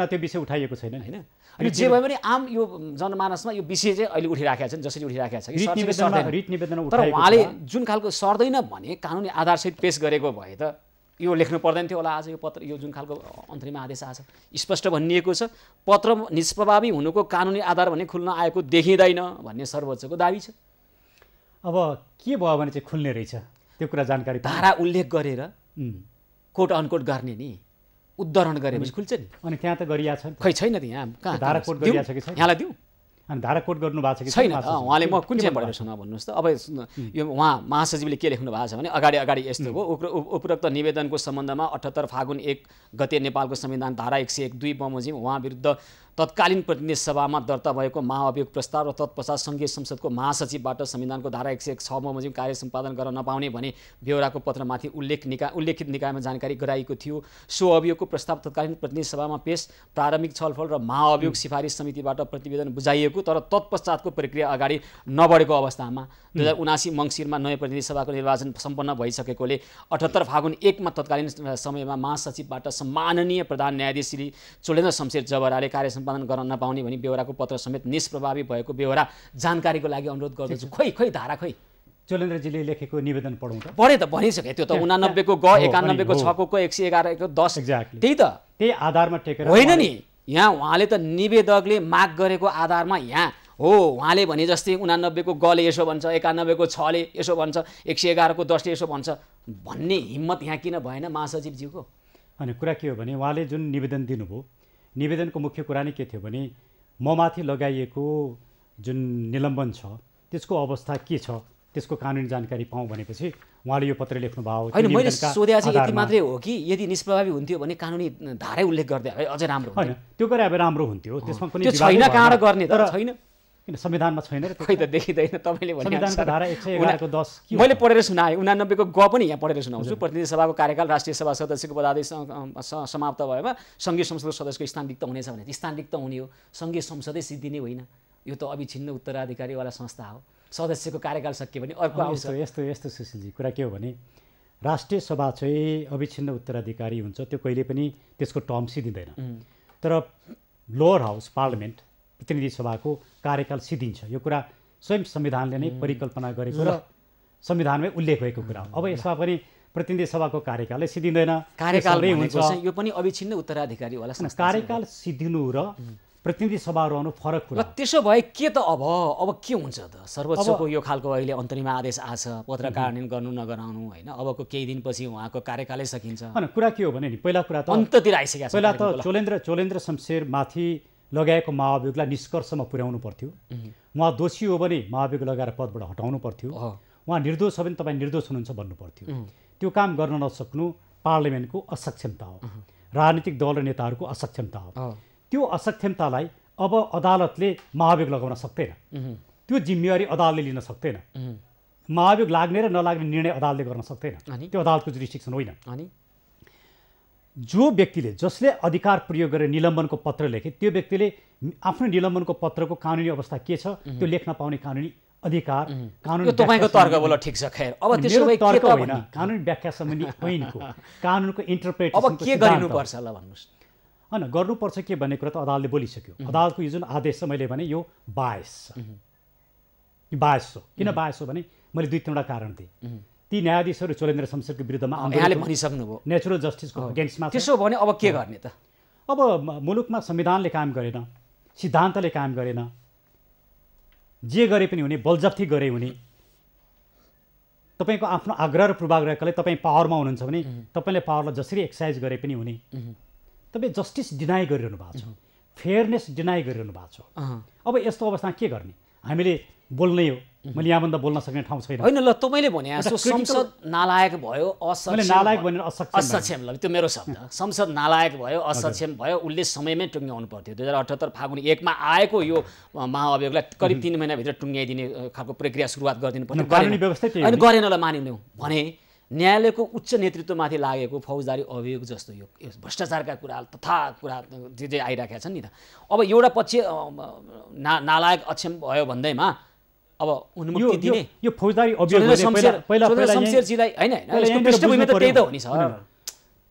त्यो विषय उठाइएको छैन होइन अनि जे भए पनि आम यो जनमानसमा यो विषय चाहिँ अहिले उठिराखेका छन् जसरी उठिराखेका छन् तर उहाँले जुन खालको सर्दैन भने कानुनी आधारसहित पेस गरेको भए त यो लेख्नु पर्दैन थियो होला आज यो पत्र यो जुन खालको अन्तरिम आदेश आज स्पष्ट भनिएको छ पत्र निष्प्रभावी हुनुको कानुनी आधार भने खुल्न आएको देखिँदैन भन्ने सर्वोच्चको दावी छ अब के भयो भने चाहिँ खुल्ने रहेछ त्यो कुरा जानकारी धारा उल्लेख गरेर कोट अनकोट गर्ने नि उद्धरण गरेपछि खुल्छ नि अनि त्यहाँ त गरिया छ खै छैन त यहाँ कहाँ कोट गरिया छ कि छैन यहाँलाई दिउँ अनि कोट गर्नु भएको छ कि छैन उहाँले म कुन चाहिँ पढेर सुना भन्नुहोस् त अब यो उहाँ महासचिवले के लेख्नु भएको छ भने अगाडि अगाडि यस्तो हो उपरोक्त निवेदनको सम्बन्धमा अठहत्तर फागुन एक गते नेपालको संविधान धारा एक सय एक दुई बमोजिम उहाँ विरुद्ध तत्कालीन प्रतिनिधि सभामा दर्ता भएको महाअभियोग प्रस्ताव र तत्पश्चात सङ्घीय संसदको महासचिवबाट संविधानको धारा एक सय एक छमा बमोजिम कार्य सम्पादन गर्न नपाउने भने बेहोराको पत्रमाथि उल्लेख निका उल्लेखित निकायमा जानकारी गराइएको थियो सो अभियोगको प्रस्ताव तत्कालीन प्रतिनिधि सभामा पेस प्रारम्भिक छलफल र महाअभियोग सिफारिस समितिबाट प्रतिवेदन बुझाइएको तर तत्पश्चातको प्रक्रिया अगाडि नबढेको अवस्थामा दुई हजार उनासी मङ्सिरमा नयाँ प्रतिनिधि सभाको निर्वाचन सम्पन्न भइसकेकोले अठहत्तर फागुन एकमा तत्कालीन समयमा महासचिवबाट सम्माननीय प्रधान न्यायाधीश श्री चोलेन्द्र शमशेर जबराले कार्य सम्पादन गर्न नपाउने भनी बेहोराको पत्र समेत निष्प्रभावी भएको बेहोरा जानकारीको लागि अनुरोध गर्दछु खोइ खोइ धारा खोइ चोलेन्द्रजीले लेखेको निवेदन पढौँ त पढेँ त भनिसकेँ त्यो त उनानब्बेको ग एकानब्बेको छको को एक सय एघारको दस त्यही त त्यही आधारमा टेकेर होइन नि यहाँ उहाँले त निवेदकले माग गरेको आधारमा यहाँ हो उहाँले भने जस्तै उनानब्बेको गले यसो भन्छ एकानब्बेको छले यसो भन्छ एक सय एघारको दसले यसो भन्छ भन्ने हिम्मत यहाँ किन भएन महासचिवज्यूको अनि कुरा के हो भने उहाँले जुन निवेदन दिनुभयो निवेदनको मुख्य कुरा नै के थियो भने ममाथि लगाइएको जुन निलम्बन छ त्यसको अवस्था के छ त्यसको कानुनी जानकारी पाउँ भनेपछि उहाँले यो पत्र लेख्नुभयो होइन मैले सोधेको चाहिँ यति मात्रै हो कि यदि निष्प्रभावी हुन्थ्यो भने कानुनी धारै उल्लेख गरिदियो अझै राम्रो होइन त्यो गरे अब राम्रो हुन्थ्यो त्यसमा पनि छैन कहाँ गर्ने तर छैन किन संविधानमा छैन र खै त देखिँदैन तपाईँले भने दस मैले पढेर सुनाएँ उनानब्बेको ग पनि यहाँ पढेर सुनाउँछु प्रतिनिधि सभाको कार्यकाल राष्ट्रिय सभा सदस्यको पदादेश समाप्त भएमा सङ्घीय संसदको सदस्यको स्थान रिक्त हुनेछ भने स्थान रिक्त हुने हो सङ्घीय संसदै सिद्धिने होइन यो त अविछिन्न उत्तराधिकारीवाला संस्था हो सदस्यको कार्यकाल सकियो भने अर्को यस्तो यस्तो यस्तो सुशीलजी कुरा के हो भने राष्ट्रिय सभा चाहिँ अविच्छिन्न उत्तराधिकारी हुन्छ त्यो कहिले पनि त्यसको टर्म सिद्धिँदैन तर लोवर हाउस पार्लिमेन्ट प्रतिनिधि सभाको कार्यकाल सिद्धिन्छ यो कुरा स्वयं संविधानले नै परिकल्पना गरेको र संविधानमै उल्लेख भएको कुरा हो अब यसमा पनि प्रतिनिधि सभाको कार्यकालै सिद्धिँदैन कार्यकाल नै हुन्छ यो पनि अविच्छिन्न उत्तराधिकारी होला कार्यकाल सिद्धिनु र प्रतिनिधि सभा रहनु फरक कुरा त्यसो भए के त अब अब के हुन्छ त सर्वोच्चको यो खालको अहिले अन्तरिम आदेश आछ पत्रकार गर्नु नगराउनु होइन अबको केही दिनपछि उहाँको कार्यकालै सकिन्छ होइन कुरा के हो भने नि पहिला कुरा त अन्ततिर आइसकेको छ पहिला त चोलेन्द्र चोलेन्द्र शमशेरमाथि लगाएको महाभियोगलाई निष्कर्षमा पुर्याउनु पर्थ्यो उहाँ दोषी हो भने महाभियोग लगाएर पदबाट हटाउनु पर्थ्यो उहाँ निर्दोष हो भने तपाईँ निर्दोष हुनुहुन्छ भन्नु पर्थ्यो त्यो काम गर्न नसक्नु पार्लियामेन्टको असक्षमता हो राजनीतिक दल र नेताहरूको असक्षमता हो त्यो असक्षमतालाई अब अदालतले महाभियोग लगाउन सक्दैन त्यो जिम्मेवारी अदालतले लिन सक्दैन महाभियोग लाग्ने र नलाग्ने निर्णय अदालतले गर्न सक्दैन त्यो अदालतको जुरिस्टिक्सन होइन जो व्यक्तिले जसले अधिकार प्रयोग गरेर निलम्बनको पत्र लेखे त्यो व्यक्तिले आफ्नो निलम्बनको पत्रको कानुनी अवस्था के छ त्यो लेख्न पाउने कानुनी अधिकार कानुन तपाईँको तर्क बोल ठिक छ खैर अब त्यसो तर्क होइन कानुन व्याख्या सम्बन्धी ऐनको [LAUGHS] कानुनको इन्टरप्रेट अब के गर्नुपर्छ ल भन्नुहोस् होइन गर्नुपर्छ के भन्ने कुरा त अदालतले बोलिसक्यो अदालतको यो जुन आदेश छ मैले भने यो बायस छ बायस हो किन बायस हो भने मैले दुई तिनवटा कारण दिएँ ती न्यायाधीशहरू चोलेन्द्र शमशेरको विरुद्धमा भनिसक्नुभयो नेचुरल जस्टिसको अगेन्स्टमा त्यसो भने अब के गर्ने त अब मुलुकमा संविधानले काम गरेन सिद्धान्तले काम गरेन जे गरे पनि हुने बलजप्ती गरे हुने तपाईँको आफ्नो आग्रह र पूर्वाग्रहकोले तपाईँ पावरमा हुनुहुन्छ भने तपाईँले पावरलाई जसरी एक्सर्साइज गरे पनि हुने तपाईँ जस्टिस डिनाई गरिरहनु भएको छ फेयरनेस डिनाई गरिरहनु भएको छ अब यस्तो अवस्थामा के गर्ने हामीले बोल्नै हो मैले यहाँभन्दा बोल्न सक्ने ठाउँ छैन होइन ल तपाईँले भने संसद नालायक भयो नालायक भनेर असक्षम ल त्यो मेरो शब्द [LAUGHS] संसद नालायक भयो असक्षम भयो उसले समयमै टुङ्ग्याउनु पर्थ्यो दुई हजार अठहत्तर फागुन एकमा आएको यो महाअभियोगलाई करिब तिन महिनाभित्र टुङ्ग्याइदिने खालको प्रक्रिया सुरुवात गरिदिनु पर्थ्यो होइन गरेन ल हो भने न्यायालयको उच्च नेतृत्वमाथि लागेको फौजदारी अभियोग जस्तो यो भ्रष्टाचारका कुरा तथा कुरा जे जे आइराखेका छन् नि त अब एउटा पछि ना नालायक अक्षम भयो भन्दैमा अब उन्मुक्ति दिने यो फौजदारी होइन पृष्ठभूमि त त्यही त हो नि सर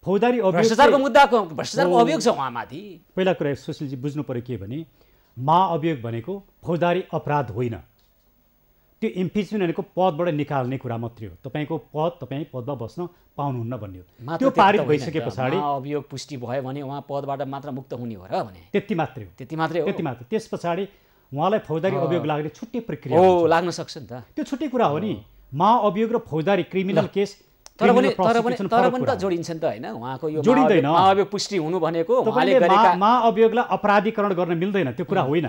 फौजदारी भ्रष्टाचारको मुद्दाको भ्रष्टाचारको अभियोग छ पहिला कुरा सुशीलजी बुझ्नु पऱ्यो के भने महाअभियोग भनेको फौजदारी अपराध होइन त्यो इम्पिचमेन्ट भनेको पदबाट निकाल्ने कुरा मात्रै हो तपाईँको पद तपाईँ पदमा बस्न पाउनुहुन्न भन्ने हो त्यो पारित भइसके पछाडि अभियोग पुष्टि भयो भने उहाँ पदबाट मात्र मुक्त हुने हो र भने त्यति मात्रै हो त्यति मात्रै हो त्यति मात्र त्यस पछाडि उहाँलाई फौजदारी अभियोग लाग्ने छुट्टै प्रक्रिया हो लाग्न सक्छ नि त त्यो छुट्टै कुरा हो नि मा अभियोग र फौजदारी क्रिमिनल केस तर पनि तर पनि तर पनि त जोडिन्छ नि त होइन उहाँको यो जोडिँदैन अभियोग पुष्टि हुनु भनेको उहाँले मा महाअभियोगलाई अपराधीकरण गर्न मिल्दैन त्यो कुरा होइन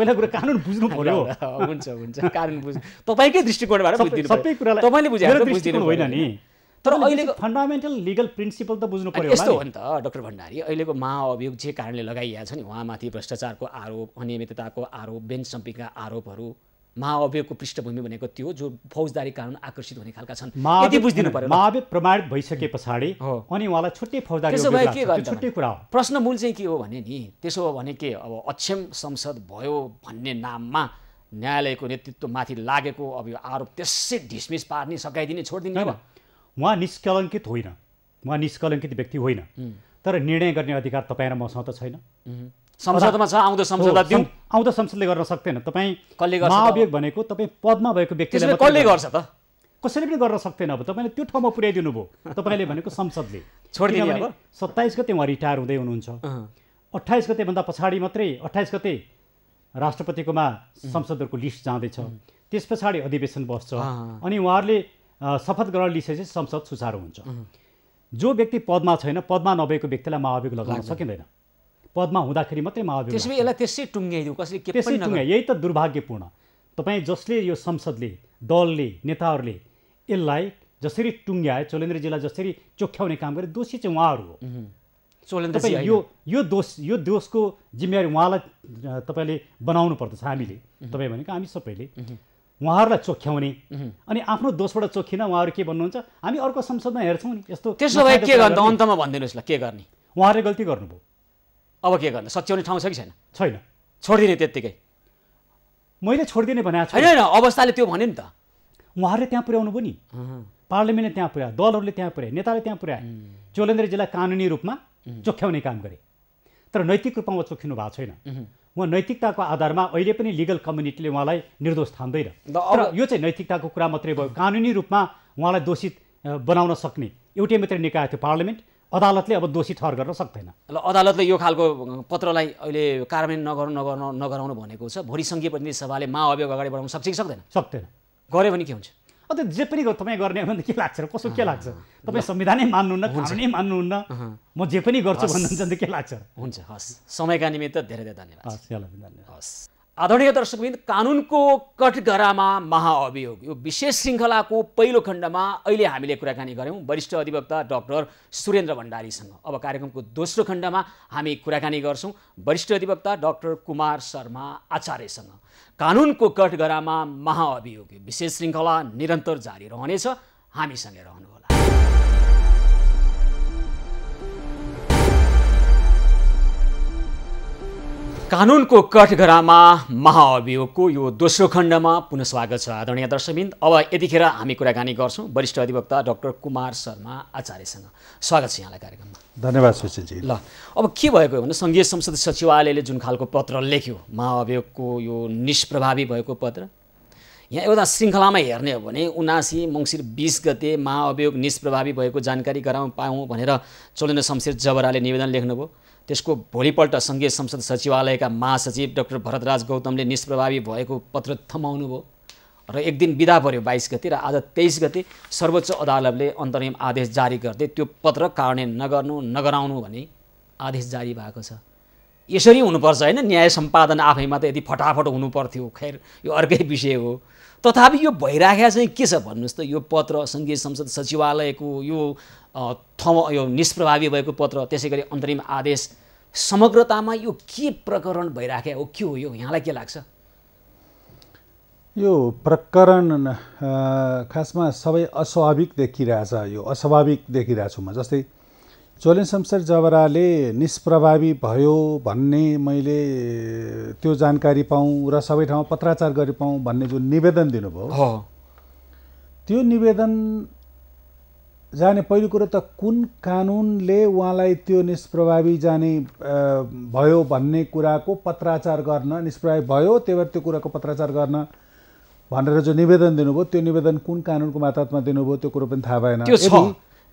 पहिला कुरा कानुन बुझ्नु [LAUGHS] पर्यो हुन्छ हुन्छ कानुन बुझ्नु तपाईँकै दृष्टिकोणबाट सबै तपाईँले बुझाएर होइन नि तर अहिलेको फन्डामेन्टल लिगल प्रिन्सिपल त बुझ्नु पर्यो यस्तो हो नि त डक्टर भण्डारी अहिलेको महाअभियोग जे कारणले लगाइएको छ नि उहाँमाथि भ्रष्टाचारको आरोप अनियमितताको आरोप बेन्च सम्पिका आरोपहरू महाअभियोगको पृष्ठभूमि भनेको त्यो जो फौजदारी कानुन आकर्षित हुने खालका छन् प्रमाणित भइसके पछाडि अनि उहाँलाई छुट्टै फौजदारी भए के छुट्टै कुरा हो प्रश्न मूल चाहिँ के हो भने नि त्यसो हो भने के अब अक्षम संसद भयो भन्ने नाममा न्यायालयको नेतृत्वमाथि लागेको अब यो आरोप त्यसै ढिसमिस पार्ने सघाइदिने छोडिदिने उहाँ निष्कलङ्कित होइन उहाँ निष्कलङ्कित व्यक्ति होइन तर निर्णय गर्ने अधिकार तपाईँ र मसँग त छैन संसदमा छ आउँदो संसदमा दिउँ आउँदो संसदले गर्न सक्दैन तपाईँ कसले महाभियोग भनेको तपाईँ पदमा भएको व्यक्तिले कसले गर्छ त कसैले पनि गर्न सक्दैन अब तपाईँले त्यो ठाउँमा पुर्याइदिनु भयो तपाईँले भनेको संसदले छोडिदिनु अब सत्ताइस गते उहाँ रिटायर हुँदै हुनुहुन्छ गते गतेभन्दा पछाडि मात्रै अठाइस गते राष्ट्रपतिकोमा संसदहरूको लिस्ट जाँदैछ त्यस पछाडि अधिवेशन बस्छ अनि उहाँहरूले शपथ ग्रहण चाहिँ संसद सुचारु हुन्छ जो व्यक्ति पदमा छैन पदमा नभएको व्यक्तिलाई महाभियोग लगाउन सकिँदैन पदमा हुँदाखेरि मात्रै महाभियोग यसलाई त्यसै टुङ्ग्याइदिउँ कसले त्यसै टुङ्ग्या यही त दुर्भाग्यपूर्ण तपाईँ जसले यो संसदले दलले नेताहरूले यसलाई जसरी टुङ्ग्याए चोलेन्द्रजीलाई जसरी चोख्याउने काम गरे दोषी चाहिँ उहाँहरू हो यो यो दोष यो दोषको जिम्मेवारी उहाँलाई तपाईँले बनाउनु पर्दछ हामीले तपाईँ भनेको हामी सबैले उहाँहरूलाई चोख्याउने अनि आफ्नो दोषबाट चोखिन उहाँहरू के भन्नुहुन्छ हामी अर्को संसदमा हेर्छौँ नि यस्तो त्यसो भए के गर्नु अन्तमा भनिदिनुहोस् ल के गर्ने उहाँहरूले गल्ती गर्नुभयो अब के गर्ने सच्याउने ठाउँ छ कि छैन छैन छोडिदिने त्यत्तिकै मैले छोडिदिने भने छैन अवस्थाले त्यो भने नि त उहाँहरूले त्यहाँ पुर्याउनु भयो नि पार्लियामेन्टले त्यहाँ पुर्यायो दलहरूले त्यहाँ पुर्याए नेताले त्यहाँ पुर्याए चोलेन्द्रजीलाई कानुनी रूपमा चोख्याउने काम गरे तर नैतिक रूपमा उहाँ चोखिनु भएको छैन उहाँ नैतिकताको आधारमा अहिले पनि लिगल कम्युनिटीले उहाँलाई निर्दोष ठान्दैन तर यो चाहिँ नैतिकताको कुरा मात्रै भयो कानुनी रूपमा उहाँलाई दोषित बनाउन सक्ने एउटै मात्रै निकाय थियो पार्लियामेन्ट अदालतले अब दोषी ठहर गर्न सक्दैन ल अदालतले यो खालको पत्रलाई अहिले कार्यान्वयन नगर नगर्नु नगराउनु भनेको छ भोलि सङ्घीय प्रतिनिधि सभाले महाअभियोग अगाडि बढाउन सक्छ कि सक्दैन सक्दैन गऱ्यो भने के हुन्छ अन्त जे पनि तपाईँ गर्ने हो भने के लाग्छ र कसो के लाग्छ तपाईँ संविधानै मान्नुहुन्न कानुनै मान्नुहुन्न म जे पनि गर्छु भन्नुहुन्छ भने के लाग्छ हुन्छ हस् समयका निमित्त धेरै धेरै धन्यवाद हस् धन्यवाद हस् आदरणीय दर्शकबिन कानुनको कटघरामा महाअभियोग यो विशेष श्रृङ्खलाको पहिलो खण्डमा अहिले हामीले कुराकानी गऱ्यौँ वरिष्ठ अधिवक्ता डाक्टर सुरेन्द्र भण्डारीसँग अब कार्यक्रमको दोस्रो खण्डमा हामी कुराकानी गर्छौँ वरिष्ठ अधिवक्ता डाक्टर कुमार शर्मा आचार्यसँग कानुनको कटघरामा महाअभियोग विशेष श्रृङ्खला निरन्तर जारी रहनेछ हामीसँगै रहनुहोला कानुनको कठघरामा महाअभियोगको यो दोस्रो खण्डमा पुनः स्वागत छ आदरणीय दर्शकविन्द अब यतिखेर हामी कुराकानी गर्छौँ वरिष्ठ अधिवक्ता डाक्टर कुमार शर्मा आचार्यसँग स्वागत छ यहाँलाई कार्यक्रममा धन्यवाद सुशीलजी ल अब के भएको भने सङ्घीय संसद सचिवालयले जुन खालको पत्र लेख्यो महाअभियोगको यो निष्प्रभावी भएको पत्र यहाँ एउटा श्रृङ्खलामा हेर्ने हो भने उनासी मङ्सिर बिस गते महाअभियोग निष्प्रभावी भएको जानकारी गराउन पाऊँ भनेर चोलेन्द्र शमशेर जबराले निवेदन लेख्नुभयो त्यसको भोलिपल्ट सङ्घीय संसद सचिवालयका महासचिव डाक्टर भरतराज गौतमले निष्प्रभावी भएको पत्र भयो र एक दिन बिदा पऱ्यो बाइस गते र आज तेइस गते सर्वोच्च अदालतले अन्तरिम आदेश जारी गर्दै त्यो पत्र कार्यान्वयन नगर्नु नगराउनु भन्ने आदेश जारी भएको छ यसरी हुनुपर्छ होइन न्याय सम्पादन आफैमा त यदि फटाफट हुनुपर्थ्यो खैर यो अर्कै विषय हो तथापि यो भइराख्या चाहिँ के छ भन्नुहोस् त यो पत्र सङ्घीय संसद सचिवालयको यो थ यो निष्प्रभावी भएको पत्र त्यसै गरी अन्तरिम आदेश समग्रतामा यो के प्रकरण भइराख्या हो के हो यो यहाँलाई के लाग्छ यो प्रकरण खासमा सबै अस्वाभाविक देखिरहेछ यो अस्वाभाविक देखिरहेछु म जस्तै चोलेन शमशेर जबराले निष्प्रभावी भयो भन्ने मैले त्यो जानकारी पाऊँ र सबै ठाउँमा पत्राचार गरी पाऊँ भन्ने जुन निवेदन दिनुभयो त्यो निवेदन जाने पहिलो कुरो त कुन कानुनले उहाँलाई त्यो निष्प्रभावी जाने भयो भन्ने कुराको पत्राचार गर्न निष्प्रभावी भयो त्यही भएर त्यो कुराको पत्राचार गर्न भनेर जो निवेदन दिनुभयो त्यो निवेदन कुन कानुनको मातहतमा दिनुभयो त्यो कुरो पनि थाहा भएन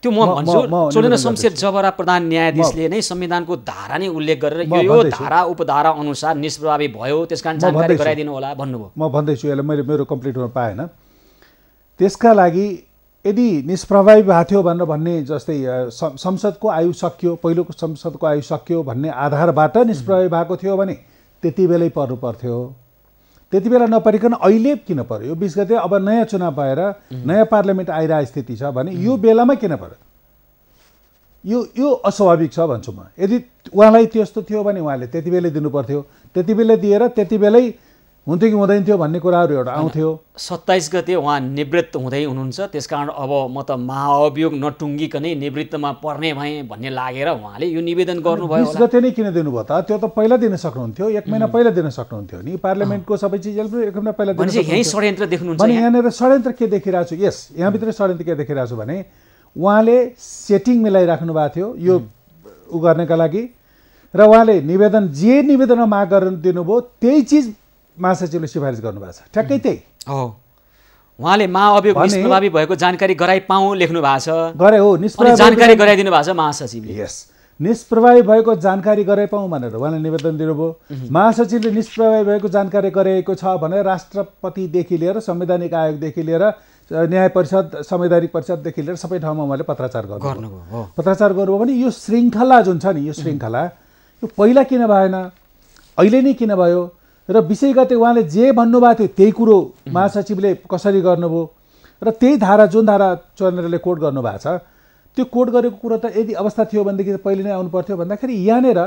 त्यो म भन्छु चोलेन्द्र शमशेर जबरा प्रधान न्यायाधीशले नै संविधानको धारा नै उल्लेख गरेर यो यो धारा उपधारा अनुसार निष्प्रभावी भयो त्यस कारण जानकारी गराइदिनु होला भन्नुभयो म भन्दैछु यसलाई मैले मेरो कम्प्लिट गर्न पाएन त्यसका लागि यदि निष्प्रभावी भएको थियो भनेर भन्ने जस्तै संसदको आयु सकियो पहिलोको संसदको आयु सकियो भन्ने आधारबाट निष्प्रभावी भएको थियो भने त्यति बेलै पर्नु पर्थ्यो त्यति बेला नपरिकन अहिले किन पऱ्यो यो बिस गते अब नयाँ चुनाव भएर नयाँ पार्लियामेन्ट आइरहेको स्थिति छ भने यो बेलामा किन पऱ्यो यो यो अस्वाभाविक छ भन्छु म यदि उहाँलाई त्यस्तो थियो भने उहाँले त्यति बेलै दिनु पर्थ्यो त्यति बेलै दिएर त्यति बेलै हुन्थ्यो कि हुँदैन थियो भन्ने कुराहरू एउटा आउँथ्यो सत्ताइस गते उहाँ निवृत्त हुँदै हुनुहुन्छ त्यस कारण अब म त महाअभियोग नटुङ्गिकनै निवृत्तमा पर्ने भएँ भन्ने लागेर उहाँले यो निवेदन गर्नुभयो बिस गते नै किन दिनुभयो त त्यो त पहिला दिन सक्नुहुन्थ्यो एक महिना पहिला दिन सक्नुहुन्थ्यो नि पार्लियामेन्टको सबै चिज एक महिना पहिला यहीँ षड्यन्त्र देख्नुहुन्छ भने यहाँनिर षड्यन्त्र के देखिरहेको छु यस यहाँभित्र षड्यन्त्र के देखिरहेको छु भने उहाँले सेटिङ मिलाइराख्नु भएको थियो यो ऊ गर्नका लागि र उहाँले निवेदन जे निवेदनमा माग गरेर दिनुभयो त्यही चिज महासचिवले सिफारिस गर्नुभएको छ ठ्याक्कै त्यही उहाँले महाअभियोग भएको जानकारी गराइ पाउँ लेख्नु भएको छ गरे हो जानकारी गराइदिनु भएको छ महासचिवले यस निष्प्रभावी भएको जानकारी गराइ पाउँ भनेर उहाँले निवेदन दिनुभयो महासचिवले निष्प्रभावी भएको जानकारी गराएको छ भनेर राष्ट्रपतिदेखि लिएर संवैधानिक आयोगदेखि लिएर न्याय परिषद संवैधानिक परिषददेखि लिएर सबै ठाउँमा उहाँले पत्राचार गर्नुभयो पत्राचार गर्नुभयो भने यो श्रृङ्खला जुन छ नि यो श्रृङ्खला यो पहिला किन भएन अहिले नै किन भयो र विषय गते उहाँले जे भन्नुभएको थियो त्यही कुरो महासचिवले कसरी गर्नुभयो र त्यही धारा जुन धारा चन्द्रले कोट गर्नुभएको छ त्यो कोट गरेको कुरो त यदि अवस्था थियो भनेदेखि पहिले नै आउनु पर्थ्यो भन्दाखेरि यहाँनिर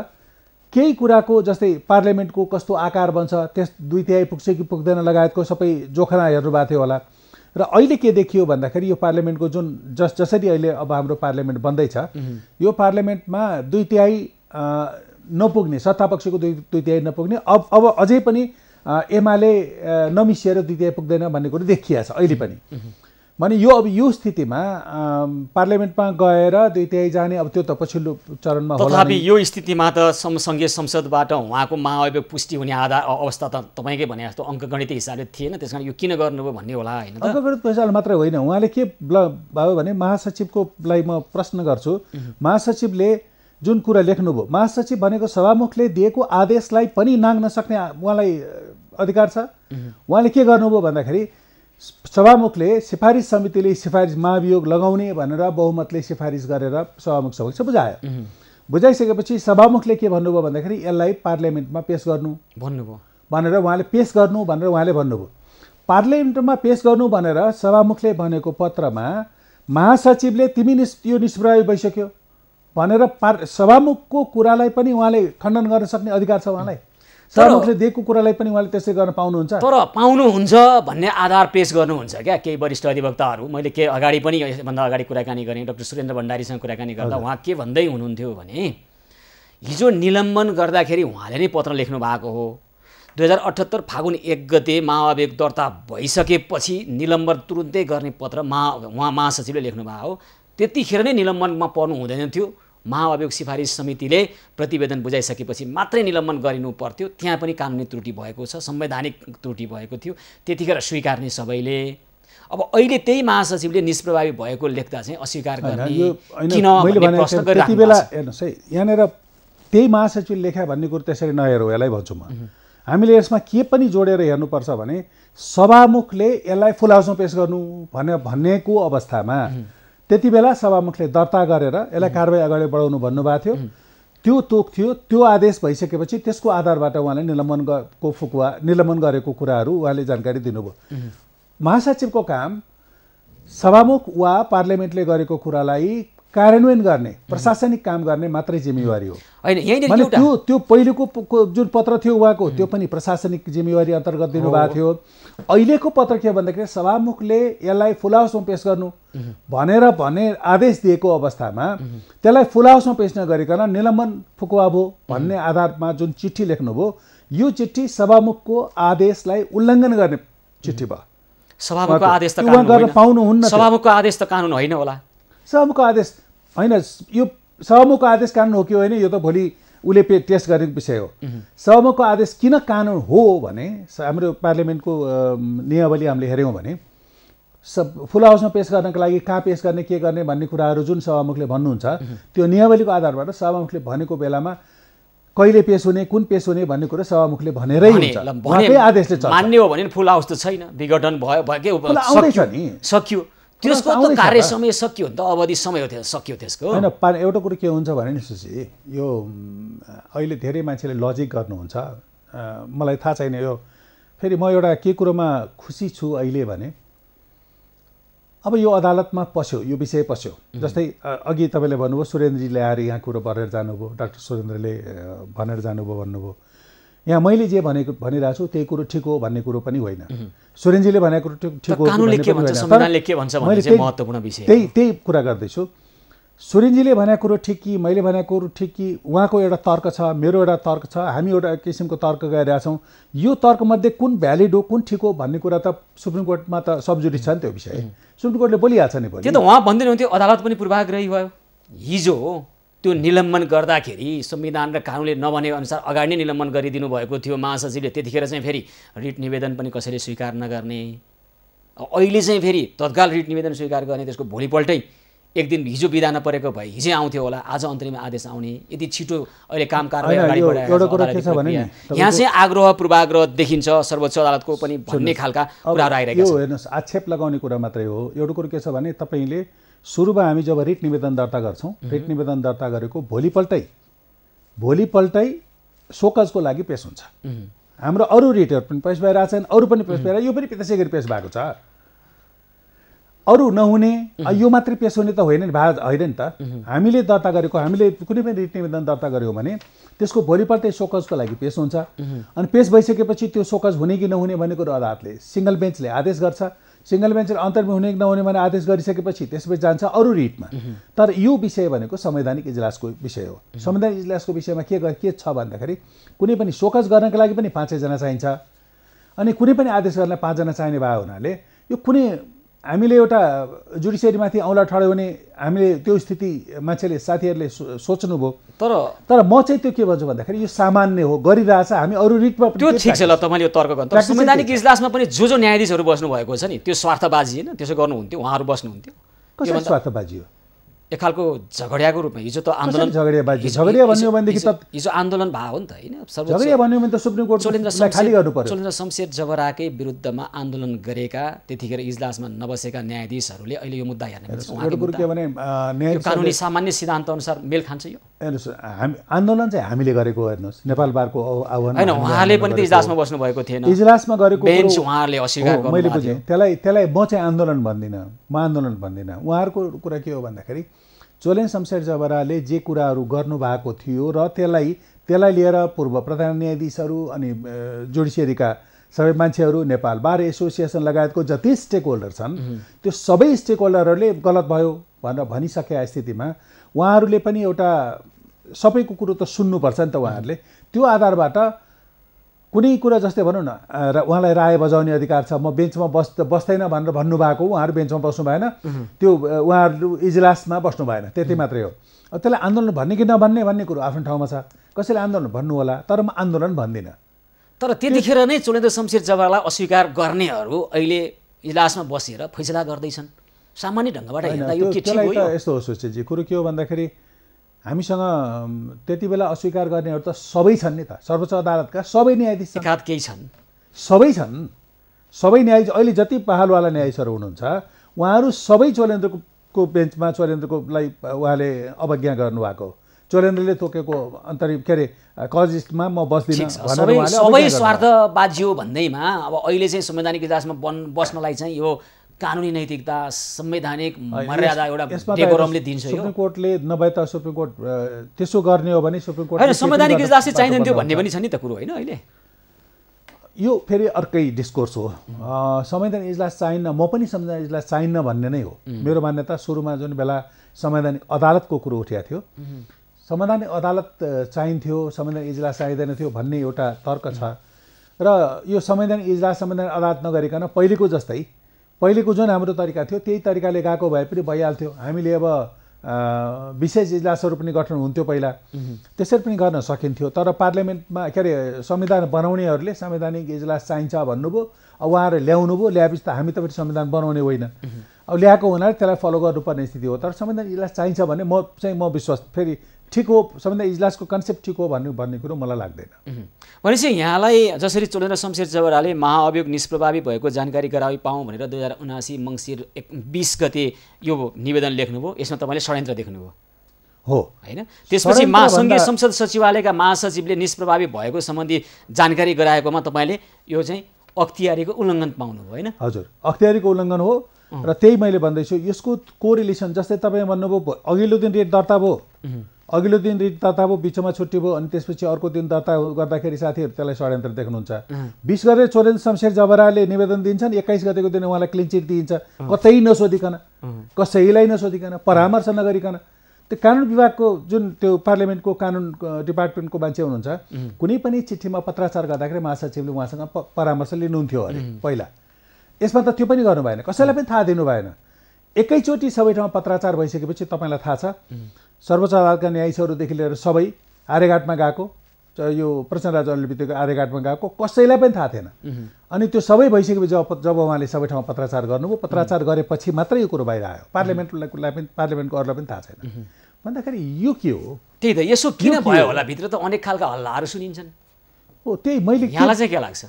केही कुराको जस्तै पार्लियामेन्टको कस्तो आकार बन्छ त्यस दुई तिहाई पुग्छ कि पुग्दैन लगायतको सबै जोखना हेर्नु भएको थियो होला र अहिले के देखियो भन्दाखेरि यो पार्लियामेन्टको जुन जस जसरी अहिले अब हाम्रो पार्लियामेन्ट बन्दैछ यो पार्लियामेन्टमा दुई तिहाई नपुग्ने सत्तापक्षको दुई दुई तिहाई नपुग्ने अब अब अझै पनि एमाले नमिसिएर दुई तिहाई पुग्दैन भन्ने कुरो देखिया छ अहिले पनि भने यो अब यो स्थितिमा पार्लियामेन्टमा गएर दुई तिहाई जाने अब त्यो त पछिल्लो चरणमा होला तथापि यो स्थितिमा त समसङ्घीय संसदबाट उहाँको महाअभियोग पुष्टि हुने आधार अवस्था त तपाईँकै भने जस्तो अङ्कगणित हिसाबले थिएन त्यस कारण यो किन गर्नुभयो भन्ने होला होइन अङ्कगणित हिसाबले मात्रै होइन उहाँले के भयो भने महासचिवकोलाई म प्रश्न गर्छु महासचिवले जुन कुरा लेख्नुभयो महासचिव भनेको सभामुखले दिएको आदेशलाई पनि नाग्न सक्ने उहाँलाई अधिकार छ उहाँले के गर्नुभयो भन्दाखेरि सभामुखले सिफारिस समितिले सिफारिस महाभियोग लगाउने भनेर बहुमतले सिफारिस गरेर सभामुख समक्ष बुझायो बुझाइसकेपछि सभामुखले के भन्नुभयो भन्दाखेरि यसलाई पार्लियामेन्टमा पेस गर्नु भन्नुभयो भनेर उहाँले पेस गर्नु भनेर उहाँले भन्नुभयो पार्लियामेन्टमा पेस गर्नु भनेर सभामुखले भनेको पत्रमा महासचिवले तिमी निस् यो निष्प्रयोग भइसक्यो भनेर पार सभामुखको कुरालाई पनि उहाँले खण्डन गर्न सक्ने अधिकार छ उहाँलाई सभामुखले दिएको कुरालाई पनि उहाँले त्यसै गर्न पाउनुहुन्छ तर पाउनुहुन्छ भन्ने आधार पेस गर्नुहुन्छ क्या केही वरिष्ठ अधिवक्ताहरू मैले के अगाडि पनि यसभन्दा अगाडि कुराकानी गरेँ डक्टर सुरेन्द्र भण्डारीसँग कुराकानी गर्दा उहाँ के भन्दै हुनुहुन्थ्यो भने हिजो निलम्बन गर्दाखेरि उहाँले नै पत्र लेख्नु भएको हो दुई हजार अठहत्तर फागुन एक गते महाअभियोग दर्ता भइसकेपछि निलम्बन तुरुन्तै गर्ने पत्र महा उहाँ महासचिवले लेख्नु भएको हो त्यतिखेर नै निलम्बनमा पर्नु हुँदैन थियो महाअभियोग सिफारिस समितिले प्रतिवेदन बुझाइसकेपछि मात्रै निलम्बन गरिनु पर्थ्यो त्यहाँ पनि कानुनी त्रुटि भएको छ संवैधानिक त्रुटि भएको थियो त्यतिखेर स्वीकार्ने सबैले अब अहिले त्यही महासचिवले निष्प्रभावी भएको लेख्दा चाहिँ अस्वीकार गर्ने बेला हेर्नुहोस् है यहाँनिर त्यही महासचिवले लेखा भन्ने कुरो त्यसरी नहेर यसलाई भन्छु म हामीले यसमा के पनि जोडेर हेर्नुपर्छ भने सभामुखले यसलाई फुल हाउसमा पेस गर्नु भनेर भनेको अवस्थामा त्यति बेला सभामुखले दर्ता गरेर यसलाई कारवाही अगाडि बढाउनु भन्नुभएको थियो त्यो तोक थियो त्यो आदेश भइसकेपछि त्यसको आधारबाट उहाँले निलम्बन को फुकुवा निलम्बन गरेको कुराहरू उहाँले जानकारी दिनुभयो महासचिवको काम सभामुख वा पार्लियामेन्टले गरेको कुरालाई कार्यान्वयन गर्ने प्रशासनिक काम गर्ने मात्रै जिम्मेवारी हो होइन त्यो त्यो पहिलेको जुन पत्र थियो उहाँको त्यो पनि प्रशासनिक जिम्मेवारी अन्तर्गत दिनुभएको थियो अहिलेको पत्र के भन्दाखेरि सभामुखले यसलाई फुलाउसमा हाउसमा पेस गर्नु भनेर भने आदेश दिएको अवस्थामा त्यसलाई फुलाउसमा हाउसमा पेस नगरिकन निलम्बन फुकुवा भयो भन्ने आधारमा जुन चिठी लेख्नुभयो यो चिठी सभामुखको आदेशलाई उल्लङ्घन गर्ने चिठी भयो सभामुखको आदेश त पाउनुहुन्न सभामुखको आदेश त कानुन होइन होला सहमुखको आदेश होइन यो सहमुखको आदेश कानुन हो कि होइन यो त भोलि उसले पे टेस्ट गरेको विषय हो सहमुखको आदेश किन कानुन हो भने हाम्रो पार्लियामेन्टको नियमावली हामीले हेऱ्यौँ भने सब फुल हाउसमा पेस गर्नको लागि कहाँ पेस गर्ने के गर्ने भन्ने कुराहरू जुन सभामुखले भन्नुहुन्छ त्यो नियमावलीको आधारबाट सभामुखले भनेको बेलामा कहिले पेस हुने कुन पेस हुने भन्ने कुरा सभामुखले भनेरै आदेशले मान्ने हो भने फुल हाउस त छैन विघटन भयो के सकियो त्यसको त कार्य समय सकियो त अवधि समय थियो सकियो त्यसको होइन एउटा कुरो के हुन्छ भने नि सुशी यो अहिले धेरै मान्छेले लजिक गर्नुहुन्छ मलाई थाहा छैन यो फेरि म एउटा के कुरोमा खुसी छु अहिले भने अब यो अदालतमा पस्यो यो विषय पस्यो जस्तै अघि तपाईँले भन्नुभयो सुरेन्द्रजीले आएर यहाँ कुरो भनेर जानुभयो डाक्टर सुरेन्द्रले भनेर जानुभयो भन्नुभयो यहाँ मैले जे भनेको भनिरहेको छु त्यही कुरो ठिक हो भन्ने कुरो पनि होइन सुरेन्जीले भनेको ठिक त्यही त्यही कुरा गर्दैछु सुरेन्जीले भनेको कुरो ठिक कि मैले भनेको कुरो ठिक कि उहाँको एउटा तर्क छ मेरो एउटा तर्क छ हामी एउटा किसिमको तर्क गरिरहेछौँ यो तर्कमध्ये कुन भ्यालिड हो कुन ठिक हो भन्ने कुरा त सुप्रिम कोर्टमा त सब्जुरी छ नि त्यो विषय सुप्रिम कोर्टले बोलिहाल्छ नि त्यो त उहाँ भन्दै हुन्थ्यो अदालत पनि पूर्वाग्रही भयो हिजो हो त्यो निलम्बन गर्दाखेरि संविधान र कानुनले नभने अनुसार अगाडि नै निलम्बन गरिदिनु भएको थियो महासचिवले त्यतिखेर चाहिँ फेरि रिट निवेदन पनि कसैले स्वीकार नगर्ने अहिले चाहिँ फेरि तत्काल रिट निवेदन स्वीकार गर्ने त्यसको भोलिपल्टै एक दिन हिजो बिदा नपरेको भए हिजै आउँथ्यो होला आज अन्तरिम आदेश आउने यति छिटो अहिले काम कारवाही यहाँ चाहिँ आग्रह पूर्वाग्रह देखिन्छ सर्वोच्च अदालतको पनि भन्ने खालका कुराहरू आइरहेको छ हेर्नुहोस् आक्षेप लगाउने कुरा मात्रै हो एउटा कुरो के छ भने तपाईँले सुरुमा हामी जब रिट निवेदन दर्ता गर्छौँ रिट निवेदन दर्ता गरेको भोलिपल्टै भोलिपल्टै सोकजको लागि पेस हुन्छ हाम्रो अरू रिटहरू पनि पेस भइरहेको छन् अरू पनि पेस भइरहेको यो पनि त्यसै गरी पेस भएको छ अरू नहुने यो मात्रै पेस हुने त होइन नि भारत होइन नि त हामीले दर्ता गरेको हामीले कुनै पनि रिट निवेदन दर्ता गऱ्यौँ भने त्यसको भोलिपल्टै सोकजको लागि पेस हुन्छ अनि पेस भइसकेपछि त्यो सोकज हुने कि नहुने भन्ने कुरो अदालतले सिङ्गल बेन्चले आदेश गर्छ सिङ्गल बेन्चर अन्तर्मी हुने नहुने भने आदेश गरिसकेपछि त्यसपछि जान्छ अरू रिटमा तर यो विषय भनेको संवैधानिक इजलासको विषय हो संवैधानिक इजलासको विषयमा के के छ भन्दाखेरि कुनै पनि सोकस गर्नका लागि पनि पाँचैजना चाहिन्छ अनि कुनै पनि आदेश गर्नलाई पाँचजना चाहिने भएको हुनाले यो कुनै हामीले एउटा जुडिसियरीमाथि औँला ठड्यो भने हामीले त्यो स्थिति मान्छेले साथीहरूले सोच्नुभयो तर तर म चाहिँ त्यो के भन्छु भन्दाखेरि यो सामान्य हो गरिरहेछ हामी अरू रिटमा त्यो ठिक छ ल तपाईँले यो तर्क गर्नु संवैधानिक इजलासमा पनि जो जो न्यायाधीशहरू बस्नु भएको छ नि त्यो स्वार्थबाजी होइन त्यसो गर्नुहुन्थ्यो उहाँहरू बस्नुहुन्थ्यो कसरी स्वार्थबाजी हो एक खालको झगडियाको रूपमा हिजो त आन्दोलन हिजो आन्दोलन भयो नि त होइन चोलेन्द्र शमशेर जबराकै विरुद्धमा आन्दोलन गरेका त्यतिखेर इजलासमा नबसेका न्यायाधीशहरूले अहिले यो मुद्दा हेर्ने कानुनी सामान्य सिद्धान्त अनुसार मेल खान्छ यो आन्दोलन चाहिँ हामीले गरेको हेर्नुहोस् नेपाल बारको आह्वान होइन उहाँले पनि त इजलासमा बस्नु भएको थिएन इजलासमा गरेको बेन्च उहाँले अस्वीकार मैले बुझेँ त्यसलाई त्यसलाई म चाहिँ आन्दोलन भन्दिनँ म आन्दोलन भन्दिनँ उहाँहरूको कुरा के हो भन्दाखेरि चोलेन शमशेर जबराले जे कुराहरू गर्नुभएको थियो र त्यसलाई त्यसलाई लिएर पूर्व प्रधान न्यायाधीशहरू अनि जुडिसियरीका सबै मान्छेहरू नेपाल बार एसोसिएसन लगायतको जति स्टेक होल्डर छन् त्यो सबै स्टेक होल्डरहरूले गलत भयो भनेर भनिसकेका स्थितिमा उहाँहरूले पनि एउटा सबैको कुरो त सुन्नुपर्छ नि त उहाँहरूले त्यो आधारबाट कुनै कुरा जस्तै भनौँ न र उहाँलाई राय बजाउने अधिकार छ म बेन्चमा बस् बस्दैन भनेर भन्नुभएको उहाँहरू बेन्चमा बस्नु भएन त्यो उहाँहरू इजलासमा बस्नु भएन त्यति मात्रै हो त्यसलाई आन्दोलन भन्ने कि नभन्ने भन्ने कुरो आफ्नो ठाउँमा छ कसैले आन्दोलन भन्नु होला तर म आन्दोलन भन्दिनँ तर त्यतिखेर नै चुनेन्द्र शमशेर जवाहरलाई अस्वीकार गर्नेहरू अहिले इजलासमा बसेर फैसला गर्दैछन् सामान्य ढङ्गबाट यस्तो हो सुशीलजी कुरो के हो भन्दाखेरि हामीसँग त्यति बेला अस्वीकार गर्नेहरू त सबै छन् नि त सर्वोच्च अदालतका सबै न्यायाधीश केही छन् सबै छन् सबै न्यायाधीश अहिले जति पहालवाला न्यायाधीशहरू हुनुहुन्छ उहाँहरू सबै चोलेन्द्रको बेन्चमा चोलेन्द्रकोलाई उहाँले अवज्ञा गर्नुभएको चोलेन्द्रले तोकेको अन्तरिम के अरे कजिस्टमा म बस्दिनँ सबै स्वार्थ बाजियो भन्दैमा अब अहिले चाहिँ संवैधानिक इजाजमा बन् बस्नलाई चाहिँ यो कानुनी नैतिकता संवैधानिक मर्यादा एउटा दिन्छ सुप्रिम कोर्टले नभए त सुप्रिम कोर्ट त्यसो गर्ने हो भने सुप्रिम कोर्ट होइन संवैधानिक इजलासै चाहिँदैन थियो भन्ने पनि छ नि त कुरो होइन अहिले यो फेरि अर्कै डिस्कोर्स हो संवैधानिक इजलास चाहिन्न म पनि संवैधानिक इजलास चाहिन्न भन्ने नै हो मेरो मान्यता सुरुमा जुन बेला संवैधानिक अदालतको कुरो उठेको थियो संवैधानिक अदालत चाहिन्थ्यो संवैधानिक इजलास चाहिँदैन थियो भन्ने एउटा तर्क छ र यो संवैधानिक इजलास संवैधानिक अदालत नगरिकन पहिलेको जस्तै पहिलेको जुन हाम्रो तरिका थियो त्यही तरिकाले गएको भए पनि भइहाल्थ्यो हामीले अब विशेष इजलासहरू पनि गठन हुन्थ्यो पहिला त्यसरी पनि गर्न सकिन्थ्यो तर पार्लियामेन्टमा के अरे संविधान बनाउनेहरूले संवैधानिक इजलास चाहिन्छ भन्नुभयो अब उहाँहरू ल्याउनु भयो ल्याएपछि त हामी त फेरि संविधान बनाउने होइन अब ल्याएको हुनाले त्यसलाई फलो गर्नुपर्ने स्थिति हो तर संविधान इजलास चाहिन्छ भने म चाहिँ म विश्वास फेरि ठिक हो सबभन्दा इजलासको कन्सेप्ट ठिक हो भन्नु भन्ने कुरो मलाई लाग्दैन भनेपछि यहाँलाई जसरी चोलेन्द्र शमशेर जवराले महाअभियोग निष्प्रभावी भएको जानकारी गराइ पाऊँ भनेर दुई हजार उनासी मङ्सिर एक बिस गते यो निवेदन लेख्नुभयो यसमा तपाईँले षड्यन्त्र देख्नुभयो हो होइन त्यसपछि महासङ्घीय संसद सचिवालयका महासचिवले निष्प्रभावी भएको सम्बन्धी जानकारी गराएकोमा तपाईँले यो चाहिँ अख्तियारीको उल्लङ्घन पाउनुभयो होइन हजुर अख्तियारीको उल्लङ्घन हो र त्यही मैले भन्दैछु यसको कोरिलेसन जस्तै तपाईँ भन्नुभयो अघिल्लो दिन रेट दर्ता भयो अघिल्लो दिन दर्ता भयो बिचमा छुट्टी भयो अनि त्यसपछि अर्को दिन दर्ता गर्दाखेरि साथीहरू त्यसलाई षड्यन्त्र देख्नुहुन्छ बिस गते चोरेन शमशेर जबराले निवेदन दिन्छन् एक्काइस गतेको दिन उहाँलाई क्लिनचिट दिइन्छ कतै नसोधिकन कसैलाई नसोधिकन परामर्श नगरिकन त्यो कानुन विभागको जुन त्यो पार्लियामेन्टको कानुन डिपार्टमेन्टको मान्छे हुनुहुन्छ कुनै पनि चिठीमा पत्राचार गर्दाखेरि महासचिवले उहाँसँग परामर्श लिनुहुन्थ्यो अरे पहिला यसमा त त्यो पनि गर्नु भएन कसैलाई पनि थाहा दिनु भएन एकैचोटि सबै ठाउँमा पत्राचार भइसकेपछि तपाईँलाई थाहा छ सर्वोच्च अदालतका न्यायाधीशहरूदेखि लिएर सबै आर्यघाटमा गएको यो प्रचण्ड अहिले बितेको आर्यघाटमा गएको कसैलाई पनि थाहा थिएन अनि त्यो सबै भइसकेपछि जब जब उहाँले सबै ठाउँमा पत्राचार गर्नुभयो पत्राचार गरेपछि मात्रै यो कुरो बाहिर आयो पार्लियामेन्टलाई पनि पार्लियामेन्टको अरूलाई पनि थाहा छैन भन्दाखेरि यो के हो त्यही त यसो किन भयो होला भित्र त अनेक खालका हल्लाहरू सुनिन्छन् हो त्यही मैले चाहिँ के लाग्छ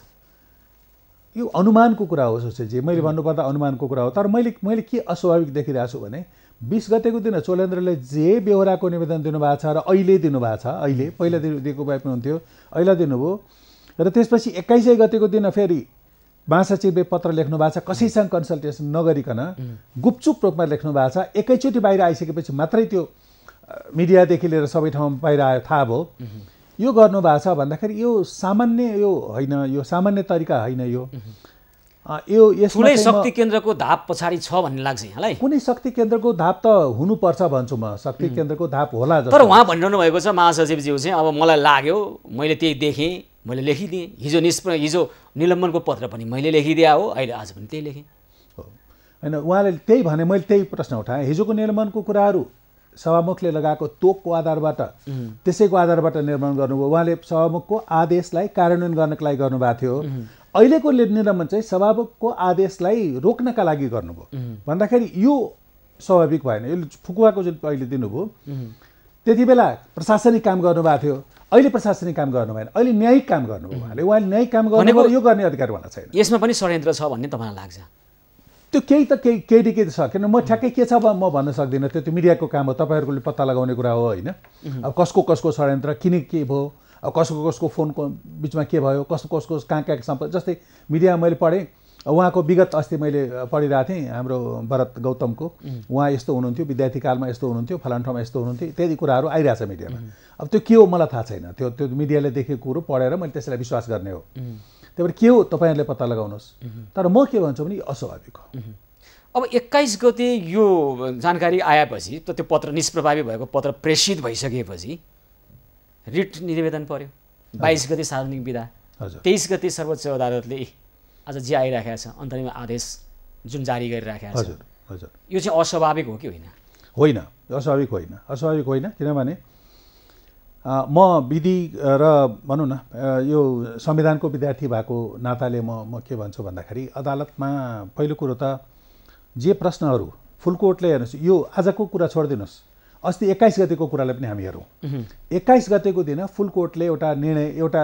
यो अनुमानको कुरा हो सोचेजी मैले भन्नुपर्दा अनुमानको कुरा हो तर मैले मैले के अस्वाभाविक देखिरहेको छु भने बिस गतेको दिन चोलेन्द्रले जे बेहोराको निवेदन दिनुभएको छ र अहिले दिनुभएको छ अहिले पहिला दिएको भए पनि हुन्थ्यो अहिले दिनुभयो र त्यसपछि एक्काइसै गतेको दिन फेरि महासचिवले पत्र लेख्नु भएको छ कसैसँग कन्सल्टेसन नगरिकन गुपचुप रूपमा लेख्नु भएको छ एकैचोटि बाहिर आइसकेपछि मात्रै त्यो मिडियादेखि लिएर सबै ठाउँमा बाहिर आयो थाहा भयो यो गर्नु भएको छ भन्दाखेरि यो सामान्य यो होइन यो सामान्य तरिका होइन यो यो यस कुनै शक्ति केन्द्रको धाप पछाडि छ भन्ने लाग्छ यहाँलाई कुनै शक्ति केन्द्रको धाप त हुनुपर्छ भन्छु म शक्ति केन्द्रको धाप होला तर उहाँ भनिरहनु भएको छ महासचिवज्यू चाहिँ अब मलाई लाग्यो मैले त्यही देखेँ मैले लेखिदिएँ हिजो निष्प हिजो निलम्बनको पत्र पनि मैले लेखिदिए हो अहिले आज पनि त्यही लेखेँ हो होइन उहाँले त्यही भने मैले त्यही प्रश्न उठाएँ हिजोको निलम्बनको कुराहरू सभामुखले लगाएको तोकको आधारबाट त्यसैको आधारबाट निर्माण गर्नुभयो उहाँले सभामुखको आदेशलाई कार्यान्वयन गर्नको लागि गर्नुभएको थियो अहिलेको निर्णय चाहिँ सभामुखको आदेशलाई रोक्नका लागि गर्नुभयो भन्दाखेरि यो स्वाभाविक भएन यो फुकुवाको जुन अहिले दिनुभयो त्यति बेला प्रशासनिक काम गर्नुभएको थियो अहिले प्रशासनिक काम गर्नु भएन अहिले न्यायिक काम गर्नुभयो उहाँले उहाँले न्यायिक काम गर्नु यो गर्ने अधिकार उहाँलाई छैन यसमा पनि षड्यन्त्र छ भन्ने तपाईँलाई लाग्छ त्यो केही त केही केही न केही छ किन म ठ्याक्कै के छ म भन्न सक्दिनँ त्यो त्यो मिडियाको काम हो तपाईँहरूको पत्ता लगाउने कुरा हो होइन अब कसको कसको षड्यन्त्र किन के भयो अब कसको कसको फोनको बिचमा के भयो कसको कसको कहाँ कहाँ सम्पर्क जस्तै मिडियामा मैले पढेँ उहाँको विगत अस्ति मैले पढिरहेको थिएँ हाम्रो भरत गौतमको उहाँ यस्तो हुनुहुन्थ्यो विद्यार्थी कालमा यस्तो हुनुहुन्थ्यो फलान ठाउँमा यस्तो हुनुहुन्थ्यो इत्यादि कुराहरू आइरहेछ मिडियामा अब त्यो के हो मलाई थाहा छैन त्यो त्यो मिडियाले देखेको कुरो पढेर मैले त्यसलाई विश्वास गर्ने हो त्यही भएर के हो तपाईँहरूले पत्ता लगाउनुहोस् तर म के भन्छु भने अस्वाभाविक हो अब एक्काइस गते यो जानकारी आएपछि त त्यो पत्र निष्प्रभावी भएको पत्र प्रेषित भइसकेपछि रिट निवेदन पर्यो बाइस गते सार्वजनिक विधा तेइस गते सर्वोच्च अदालतले आज जे आइराखेको छ अन्तरिम आदेश जुन जारी गरिराखेको छ हजुर यो चाहिँ अस्वाभाविक हो कि होइन होइन अस्वाभाविक होइन अस्वाभाविक होइन किनभने म विधि र भनौँ न यो संविधानको विद्यार्थी भएको नाताले म म के भन्छु भन्दाखेरि अदालतमा पहिलो कुरो त जे प्रश्नहरू फुलकोटले हेर्नुहोस् यो आजको कुरा छोडिदिनुहोस् अस्ति एक्काइस गतेको कुरालाई पनि हामी हेरौँ एक्काइस गतेको दिन फुलकोटले एउटा निर्णय एउटा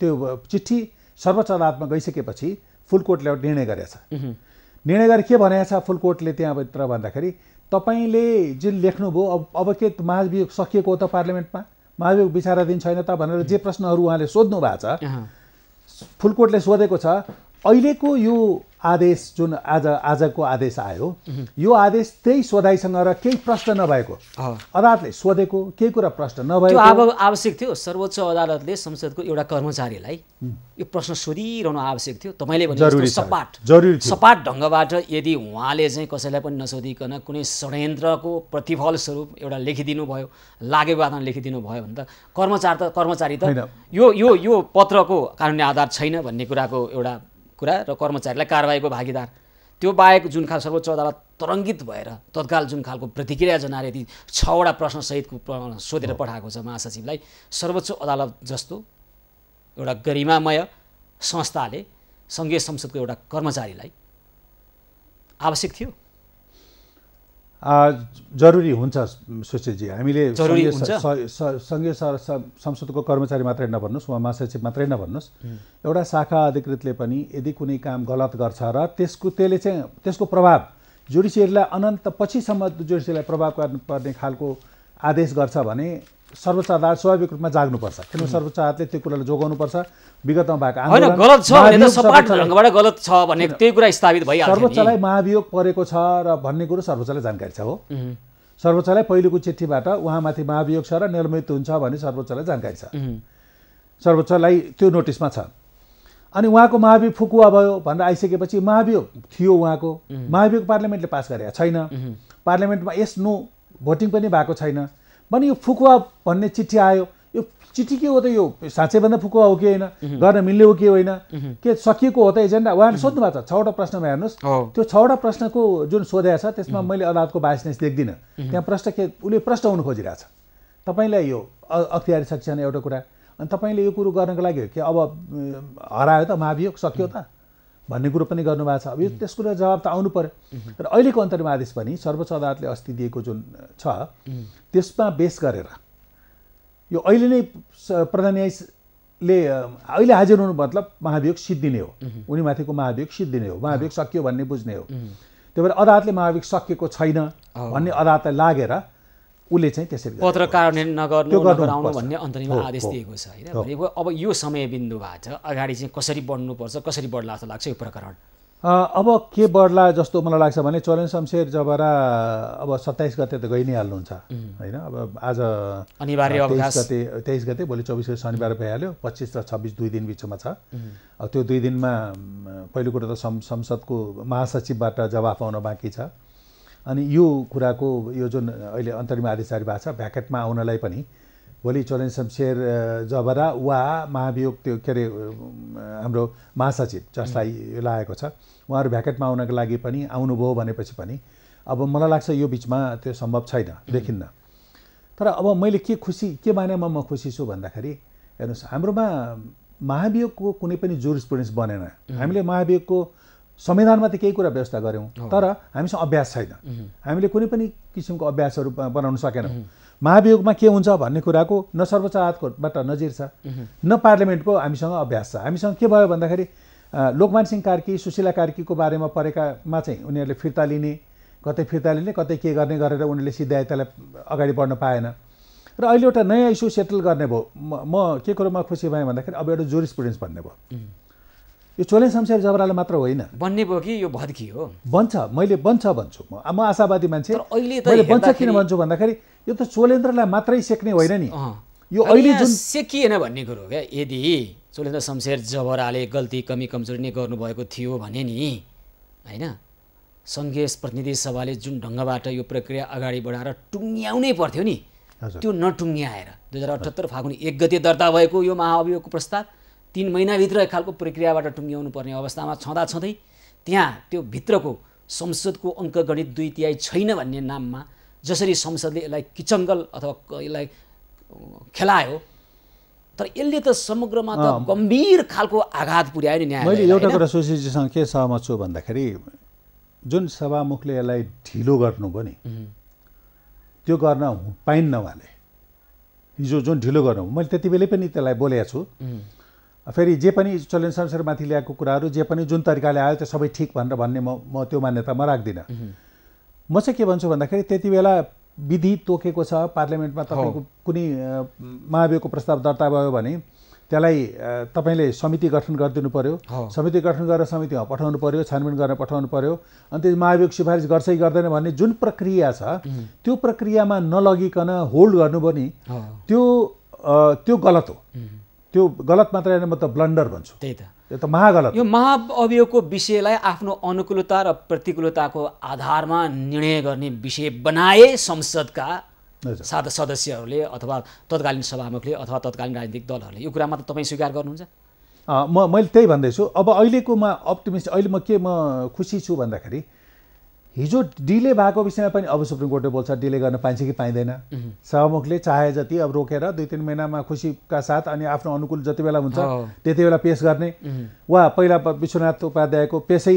त्यो चिठी सर्वोच्च अदालतमा गइसकेपछि फुलकोटले एउटा निर्णय गरेछ निर्णय गरेर के भनेको छ फुलकोटले त्यहाँभित्र भन्दाखेरि तपाईँले जुन लेख्नुभयो अब अब के महाभियोग सकिएको हो त पार्लियामेन्टमा महाभियोग विचाराधीन छैन त भनेर जे प्रश्नहरू उहाँले सोध्नु भएको छ फुलकोटले सोधेको छ अहिलेको यो आदेश जुन आज आजको आदेश आयो यो आदेश त्यही सोधाइसँग र केही प्रश्न नभएको अदालतले सोधेको केही कुरा प्रश्न नभएको अब आवश्यक थियो सर्वोच्च अदालतले संसदको एउटा कर्मचारीलाई यो प्रश्न सोधिरहनु आवश्यक थियो तपाईँले भने सपाट जरुरी सपाट ढङ्गबाट यदि उहाँले चाहिँ कसैलाई पनि नसोधिकन कुनै षड्यन्त्रको स्वरूप एउटा लेखिदिनु भयो लागेको आधारमा लेखिदिनु भयो भने त कर्मचारी त कर्मचारी त यो यो यो पत्रको कानुनी आधार छैन भन्ने कुराको एउटा कुरा र कर्मचारीलाई कारवाहीको भागीदार त्यो बाहेक जुन खाल सर्वोच्च अदालत तरङ्गित भएर तत्काल जुन खालको प्रतिक्रिया जनाएर यदि छवटा प्रश्नसहितको सोधेर पठाएको छ महासचिवलाई सर्वोच्च अदालत जस्तो एउटा गरिमामय संस्थाले सङ्घीय संसदको एउटा कर्मचारीलाई आवश्यक थियो जरुरी हुन्छ सुशीलजी हामीले सङ्घीय संसदको कर्मचारी मात्रै नभन्नुहोस् वा महासचिव मात्रै नभन्नुहोस् एउटा शाखा अधिकृतले पनि यदि कुनै काम गलत गर्छ र त्यसको त्यसले चाहिँ त्यसको प्रभाव जुडिसियरीलाई अनन्त पछिसम्म जुडिसियरीलाई प्रभाव गर्नुपर्ने खालको आदेश गर्छ भने सर्वोच्च अदालत स्वाभाविक रूपमा जाग्नुपर्छ किनभने सर्वोच्च अदालतले त्यो कुरालाई जोगाउनुपर्छ विगतमा भएको होइन गलत छ गलत छ भन्ने त्यही कुरा स्थापित भइहाल्छ सर्वोच्चलाई महाभियोग परेको छ र भन्ने कुरो सर्वोच्चलाई जानकारी छ हो सर्वोच्चलाई पहिलोको चिठीबाट उहाँमाथि महाभियोग छ र निर्मित हुन्छ भन्ने सर्वोच्चलाई जानकारी छ सर्वोच्चलाई त्यो नोटिसमा छ अनि उहाँको महाभियोग फुकुवा भयो भनेर आइसकेपछि महाभियोग थियो उहाँको महाभियोग पार्लियामेन्टले पास गरेका छैन पार्लियामेन्टमा यस नो भोटिङ पनि भएको छैन भने यो फुकुवा भन्ने चिठी आयो यो चिठी के हो त यो साँच्चै भन्दा फुकुवा हो कि होइन गर्न मिल्ने हो कि होइन के सकिएको हो त एजेन्डा उहाँले सोध्नु भएको छ छवटा प्रश्नमा हेर्नुहोस् त्यो छवटा प्रश्नको जुन सोधेको छ त्यसमा मैले अदालतको बाइसनेस देख्दिनँ त्यहाँ प्रश्न के उसले प्रश्न हुनु खोजिरहेछ तपाईँलाई यो अख्तियारी सक्छ एउटा कुरा अनि तपाईँले यो कुरो गर्नको लागि के अब हरायो त महाभियोग सक्यो त भन्ने कुरो पनि गर्नुभएको छ अब यो त्यस जवाब त आउनु पऱ्यो र अहिलेको अन्तरिम आदेश पनि सर्वोच्च अदालतले अस्ति दिएको जुन छ त्यसमा बेस गरेर यो अहिले नै प्रधान न्यायाधीशले अहिले हाजिर हुनु मतलब महाभियोग सिद्धिने हो उनीमाथिको महाभियोग सिद्धिने हो महाभियोग सकियो भन्ने बुझ्ने हो त्यही भएर अदालतले महाभियोग सकिएको छैन भन्ने अदालतलाई लागेर उसले चाहिँ त्यसरी पत्रकार नगर्नु नगराउनु भन्ने अन्तरिम आदेश दिएको छ होइन अब यो समय बिन्दुबाट अगाडि चाहिँ कसरी बढ्नुपर्छ कसरी बढ्ला जस्तो लाग्छ यो प्रकरण अब के बढ्ला जस्तो मलाई लाग्छ भने चलन शमशेर जबरा अब सत्ताइस गते त गइ नै हाल्नुहुन्छ होइन अब आज अनिवार्य गते तेइस गते भोलि चौबिस गते शनिबार भइहाल्यो पच्चिस र छब्बिस दुई दिन बिचमा छ अब त्यो दुई दिनमा पहिलो कुरो त संसदको महासचिवबाट जवाफ आउन बाँकी छ अनि यो कुराको यो जुन अहिले अन्तरिम आदेश जारी भएको छ भ्याकेटमा आउनलाई पनि भोलि चलन शमशेर जबरा वा महाभियोग त्यो के अरे हाम्रो महासचिव जसलाई लागेको छ उहाँहरू भ्याकेटमा आउनको लागि पनि आउनुभयो भनेपछि पनि अब मलाई लाग्छ यो बिचमा त्यो सम्भव छैन देखिन्न तर अब मैले के खुसी के मानेमा म खुसी छु भन्दाखेरि हेर्नुहोस् हाम्रोमा महाभियोगको कुनै पनि जुरिस्पुडेन्स बनेन हामीले महाभियोगको संविधानमा त केही कुरा व्यवस्था गऱ्यौँ तर हामीसँग अभ्यास छैन हामीले कुनै पनि किसिमको अभ्यासहरू बनाउन सकेनौँ महाभियोगमा के हुन्छ भन्ने कुराको न सर्वोच्च अदालतकोबाट नजिर छ न पार्लियामेन्टको हामीसँग अभ्यास छ हामीसँग के भयो भन्दाखेरि लोकमान सिंह कार्की सुशीला कार्कीको बारेमा परेकामा चाहिँ उनीहरूले फिर्ता लिने कतै फिर्ता लिने कतै के गर्ने गरेर उनीहरूले सिद्धायतालाई अगाडि बढ्न पाएन र अहिले एउटा नयाँ इस्यु सेटल गर्ने भयो म के कुरोमा खुसी भएँ भन्दाखेरि अब एउटा जुरिस्पुडेन्स भन्ने भयो यो चोले शमशेर जबराले मात्र होइन बन्ने भयो कि यो भत्की हो बन्छ मैले बन्छ भन्छु म म आशावादी मान्छे अहिले मैले बन्छ किन भन्छु भन्दाखेरि यो त चोलेन्द्रलाई मात्रै सेक्ने होइन नि यो अहिले जुन सेकिएन भन्ने कुरो क्या यदि चोलेन्द्र शमशेर जबराले गल्ती कमी कमजोरी नै गर्नुभएको थियो भने नि होइन सङ्घीय प्रतिनिधि सभाले जुन ढङ्गबाट यो प्रक्रिया अगाडि बढाएर टुङ्ग्याउनै पर्थ्यो नि त्यो नटुङ्ग्याएर दुई हजार अठहत्तर फागुन एक गते दर्ता भएको यो महाअभियोगको प्रस्ताव तिन महिनाभित्र एक खालको प्रक्रियाबाट टुङ्ग्याउनु पर्ने अवस्थामा छँदाछँदै त्यहाँ त्यो भित्रको संसदको अङ्कगणित दुई तिहाई छैन भन्ने नाममा जसरी संसदले यसलाई किचङ्गल अथवा यसलाई खेलायो तर यसले त समग्रमा त गम्भीर खालको आघात पुर्यायो नि न्याय मैले एउटा कुरा के सहमत छु भन्दाखेरि जुन सभामुखले यसलाई ढिलो गर्नुभयो नि त्यो गर्न पाइन्न उहाँले हिजो जुन ढिलो गर्नु मैले त्यति बेलै पनि त्यसलाई बोलेको छु फेरि जे पनि चलन संसारमाथि ल्याएको कुराहरू जे पनि जुन तरिकाले आयो त्यो सबै ठिक भनेर भन्ने म म त्यो मान्यतामा राख्दिनँ म चाहिँ के भन्छु भन्दाखेरि त्यति बेला विधि तोकेको छ पार्लियामेन्टमा तपाईँको कुनै महाभियोगको प्रस्ताव दर्ता भयो भने त्यसलाई तपाईँले समिति गठन गरिदिनु पऱ्यो समिति गठन गरेर समितिमा पठाउनु पऱ्यो छानबिन गरेर पठाउनु पऱ्यो अनि त्यो महाभियोग सिफारिस गर्छ कि गर्दैन भन्ने जुन प्रक्रिया छ त्यो प्रक्रियामा नलगिकन होल्ड गर्नु पनि त्यो त्यो गलत हो त्यो गलत मात्र होइन म त ब्लन्डर भन्छु त्यही त यो त महागलत यो महाअभियोगको विषयलाई आफ्नो अनुकूलता र प्रतिकूलताको आधारमा निर्णय गर्ने विषय बनाए संसदका सादा सदस्यहरूले अथवा तत्कालीन सभामुखले अथवा तत्कालीन राजनीतिक दलहरूले यो कुरामा त तपाईँ स्वीकार गर्नुहुन्छ म मैले त्यही भन्दैछु अब अहिलेकोमा अप्टिमिस्ट अहिले म के म खुसी छु भन्दाखेरि हिजो डिले भएको विषयमा पनि अब सुप्रिम कोर्टले बोल्छ डिले गर्न पाइन्छ कि पाइँदैन सभामुखले चाहे जति अब रोकेर दुई तिन महिनामा खुसीका साथ अनि आफ्नो अनुकूल जति बेला हुन्छ त्यति बेला पेस गर्ने वा पहिला विश्वनाथ उपाध्यायको पेसै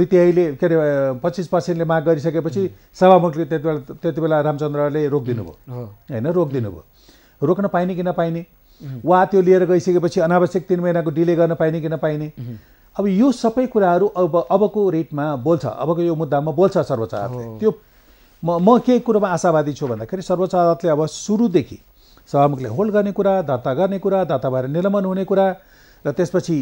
दुई तिहाईले के अरे पच्चिस पर्सेन्टले माग गरिसकेपछि सभामुखले त्यति बेला त्यति बेला रामचन्द्रले रोकिदिनुभयो होइन रोकिदिनुभयो रोक्न पाइने कि नपाइने वा त्यो लिएर गइसकेपछि अनावश्यक तिन महिनाको डिले गर्न पाइने कि नपाइने अब यो सबै कुराहरू अब अबको रेटमा बोल्छ अबको यो मुद्दामा बोल्छ सर्वोच्च अदालतले त्यो म म के कुरोमा आशावादी छु भन्दाखेरि सर्वोच्च अदालतले अब सुरुदेखि सभामुखले होल्ड गर्ने कुरा दर्ता गर्ने कुरा दर्ता भएर निलम्बन हुने कुरा र त्यसपछि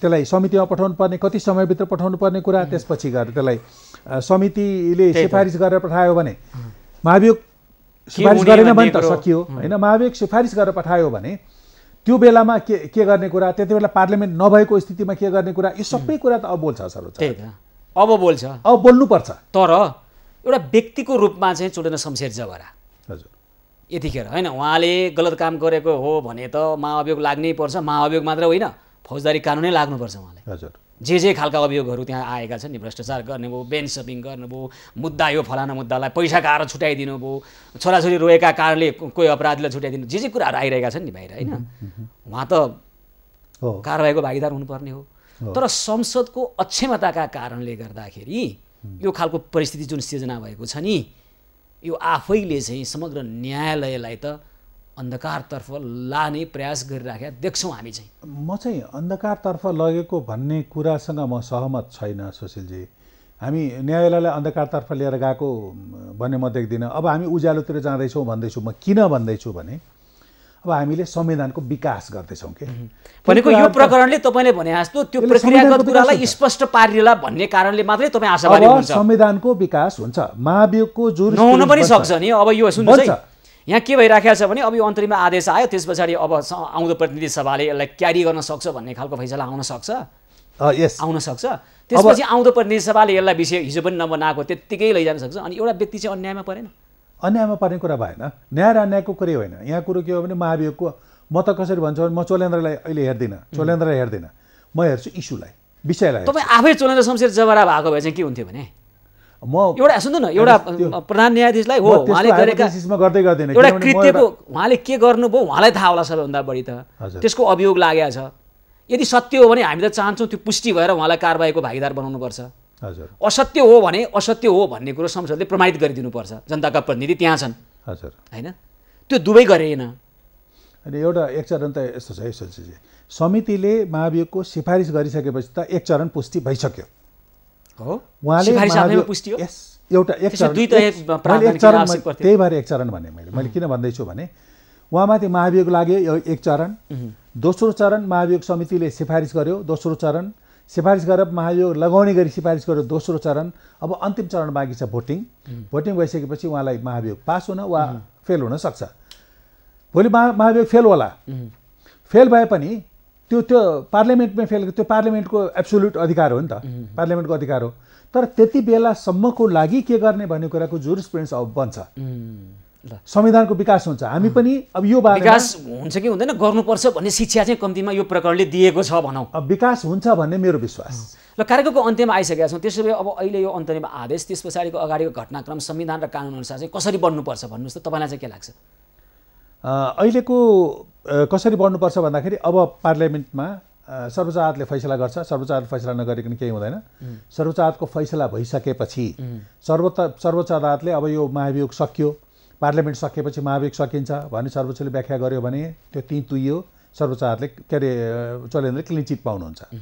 त्यसलाई समितिमा पठाउनु पर्ने कति समयभित्र पठाउनु पर्ने कुरा त्यसपछि गएर त्यसलाई समितिले सिफारिस गरेर पठायो भने महाभियोग सिफारिस गरेन भने त सकियो होइन महाभियोग सिफारिस गरेर पठायो भने त्यो बेलामा के के गर्ने कुरा त्यति बेला पार्लियामेन्ट नभएको स्थितिमा के गर्ने कुरा यो सबै कुरा त अब बोल्छ सर अब बोल्छ अब बोल्नुपर्छ तर एउटा व्यक्तिको रूपमा चाहिँ चुडेन शमशेर जवरा हजुर यतिखेर होइन उहाँले गलत काम गरेको हो भने त महाअभियोग लाग्नै पर्छ महाअभियोग मात्र होइन फौजदारी कानुनै लाग्नुपर्छ उहाँले हजुर जे जे खालका अभियोगहरू त्यहाँ आएका छन् नि भ्रष्टाचार गर्ने गर्नुभयो बेन सपिङ गर्नुभयो मुद्दा यो फलाना मुद्दालाई पैसा खाएर छुट्याइदिनु भयो छोराछोरी रोएका कारणले कोही अपराधीलाई छुट्याइदिनु जे जे कुराहरू आइरहेका छन् नि बाहिर होइन उहाँ त कारवाहीको भागीदार हुनुपर्ने हो तर संसदको अक्षमताका कारणले गर्दाखेरि यो खालको परिस्थिति जुन सिर्जना भएको छ नि यो आफैले चाहिँ समग्र न्यायालयलाई त अन्धकारतर्फ लाने प्रयास गरिराखेका देख्छौँ हामी चाहिँ म चाहिँ अन्धकारतर्फ लगेको भन्ने कुरासँग म सहमत छैन सुशीलजी हामी न्यायालयलाई अन्धकारतर्फ लिएर गएको भन्ने म देख्दिनँ अब हामी उज्यालोतिर जाँदैछौँ भन्दैछु म किन भन्दैछु भने अब हामीले संविधानको विकास गर्दैछौँ कि भनेको यो प्रकरणले तपाईँले भने जस्तो त्यो प्रक्रियागत कुरालाई स्पष्ट पारिएला भन्ने कारणले मात्रै तपाईँ आशा संविधानको विकास हुन्छ महाभियोगको जुन पनि सक्छ नि अब यो सुन्नुहोस् यहाँ के भइराखेको छ भने अब यो अन्तरिम आदेश आयो त्यस पछाडि अब आउँदो प्रतिनिधि सभाले यसलाई क्यारी गर्न सक्छ भन्ने खालको फैसला आउन सक्छ यस आउन सक्छ त्यसपछि आउँदो प्रतिनिधि सभाले यसलाई विषय हिजो पनि नबनाएको त्यत्तिकै लैजान सक्छ अनि एउटा व्यक्ति चाहिँ अन्यायमा परेन अन्यायमा पर्ने कुरा भएन न्याय र अन्यायको कुरै होइन यहाँ कुरो के हो भने महाभियोगको म त कसरी भन्छु भने म चोलेन्द्रलाई अहिले हेर्दिनँ चोलेन्द्रलाई हेर्दिनँ म हेर्छु इस्युलाई विषयलाई तपाईँ आफै चोलेन्द्र शमशेर जबरा भएको भए चाहिँ के हुन्थ्यो भने म एउटा सुन्नु न एउटा प्रधान न्यायाधीशलाई हो उहाँले गरेका एउटा कृत्यको उहाँले के गर्नुभयो उहाँलाई थाहा होला सबैभन्दा बढी त त्यसको अभियोग लागेको छ यदि सत्य हो भने हामी त चाहन्छौँ त्यो पुष्टि भएर उहाँलाई कारवाहीको भागीदार बनाउनुपर्छ हजुर असत्य हो भने असत्य हो भन्ने कुरो संसदले प्रमाणित गरिदिनुपर्छ जनताका प्रतिनिधि त्यहाँ छन् हजुर होइन त्यो दुवै गरेन अनि एउटा एक चरण त यस्तो छ समितिले महाभियोगको सिफारिस गरिसकेपछि त एक चरण पुष्टि भइसक्यो त्यही भएर एक चरण भने मैले मैले किन भन्दैछु भने उहाँमाथि महाभियोग लाग्यो यो एक चरण दोस्रो चरण महाभियोग समितिले सिफारिस गर्यो दोस्रो चरण सिफारिस गरेर महाभियोग लगाउने गरी सिफारिस गर्यो दोस्रो चरण अब अन्तिम चरण बाँकी छ भोटिङ भोटिङ भइसकेपछि उहाँलाई महाभियोग पास हुन वा फेल हुन सक्छ भोलि महा महाभियोग फेल होला फेल भए पनि त्यो त्यो पार्लियामेन्टमै फेल त्यो पार्लियामेन्टको एब्सोल्युट अधिकार हो नि त पार्लियामेन्टको अधिकार हो तर त्यति बेलासम्मको लागि के गर्ने भन्ने कुराको जुरिस्प्रुडेन्स अब बन्छ संविधानको विकास हुन्छ हामी पनि अब यो बारेमा विकास हुन्छ कि हुँदैन गर्नुपर्छ भन्ने शिक्षा चाहिँ कम्तीमा यो प्रकारले दिएको छ भनौँ अब विकास हुन्छ भन्ने मेरो विश्वास ल कार्यक्रमको अन्त्यमा आइसकेका छौँ त्यसो भए अब अहिले यो अन्त्यमा आदेश त्यस पछाडिको अगाडिको घटनाक्रम संविधान र कानुनअनुसार चाहिँ कसरी बन्नुपर्छ भन्नुहोस् त तपाईँलाई चाहिँ के लाग्छ अहिलेको कसरी बढ्नुपर्छ भन्दाखेरि अब पार्लियामेन्टमा सर्वोच्च फैसला गर्छ सर्वोच्च फैसला नगरिकन केही हुँदैन सर्वोच्च फैसला भइसकेपछि सर्वोच्च सर्वोच्च अदालतले अब यो महाभियोग सकियो पार्लियामेन्ट सकिएपछि महाभियोग सकिन्छ भने सर्वोच्चले व्याख्या गर्यो भने त्यो ती तुइयो सर्वोच्च अदालतले के अरे चलेन्द्रले क्लिन चिट पाउनुहुन्छ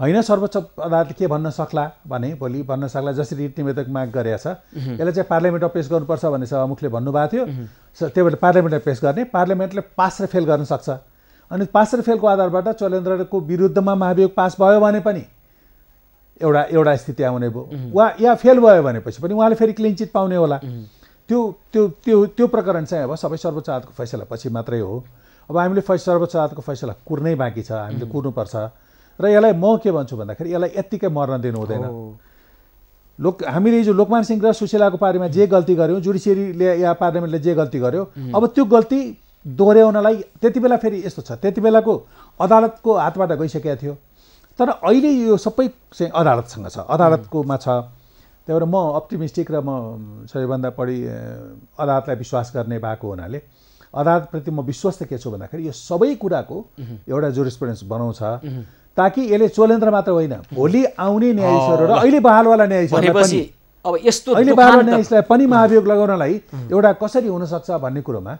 होइन सर्वोच्च अदालतले के भन्न सक्ला भने भोलि भन्न सक्ला जसरी निवेदक माग गरेका छ यसलाई चाहिँ पार्लियामेन्टमा पेस गर्नुपर्छ भनेर सभामुखले भन्नुभएको थियो त्यही भएर पार्लियामेन्टमा पेस गर्ने पार्लियामेन्टले पास र फेल गर्न सक्छ अनि पास र फेलको आधारबाट चलेन्द्रको विरुद्धमा महाभियोग पास भयो भने पनि एउटा एउटा स्थिति आउने भयो वा या फेल भयो भनेपछि पनि उहाँले फेरि क्लिन चिट पाउने होला त्यो त्यो त्यो त्यो प्रकरण चाहिँ अब सबै सर्वोच्च अदालतको फैसला पछि मात्रै हो अब हामीले फै सर्वोच्च अदालतको फैसला कुर्नै बाँकी छ हामीले कुर्नुपर्छ र यसलाई म के भन्छु भन्दाखेरि यसलाई यत्तिकै मर्न दिनु हुँदैन लोक हामीले हिजो लोकमान सिंह र सुशीलाको पारीमा जे गल्ती गऱ्यौँ जुडिसियरीले या पार्लियामेन्टले जे गल्ती गर्यो अब त्यो गल्ती दोहोऱ्याउनलाई त्यति बेला फेरि यस्तो छ त्यति बेलाको अदालतको हातबाट गइसकेको थियो तर अहिले यो सबै चाहिँ अदालतसँग छ अदालतकोमा छ त्यही भएर म अप्टिमिस्टिक र म सबैभन्दा बढी अदालतलाई विश्वास गर्ने भएको हुनाले अदालतप्रति म विश्वस्त के छु भन्दाखेरि यो सबै कुराको एउटा जुरिस्पुडेन्स बनाउँछ ताकि यसले चोलेन्द्र मात्र होइन भोलि आउने न्यायाधीशहरू र अहिले बहालवाला न्यायाधीशहरूलाई अब यस्तो अहिले न्यायाधीशलाई पनि महाभियोग लगाउनलाई एउटा कसरी हुनसक्छ भन्ने कुरोमा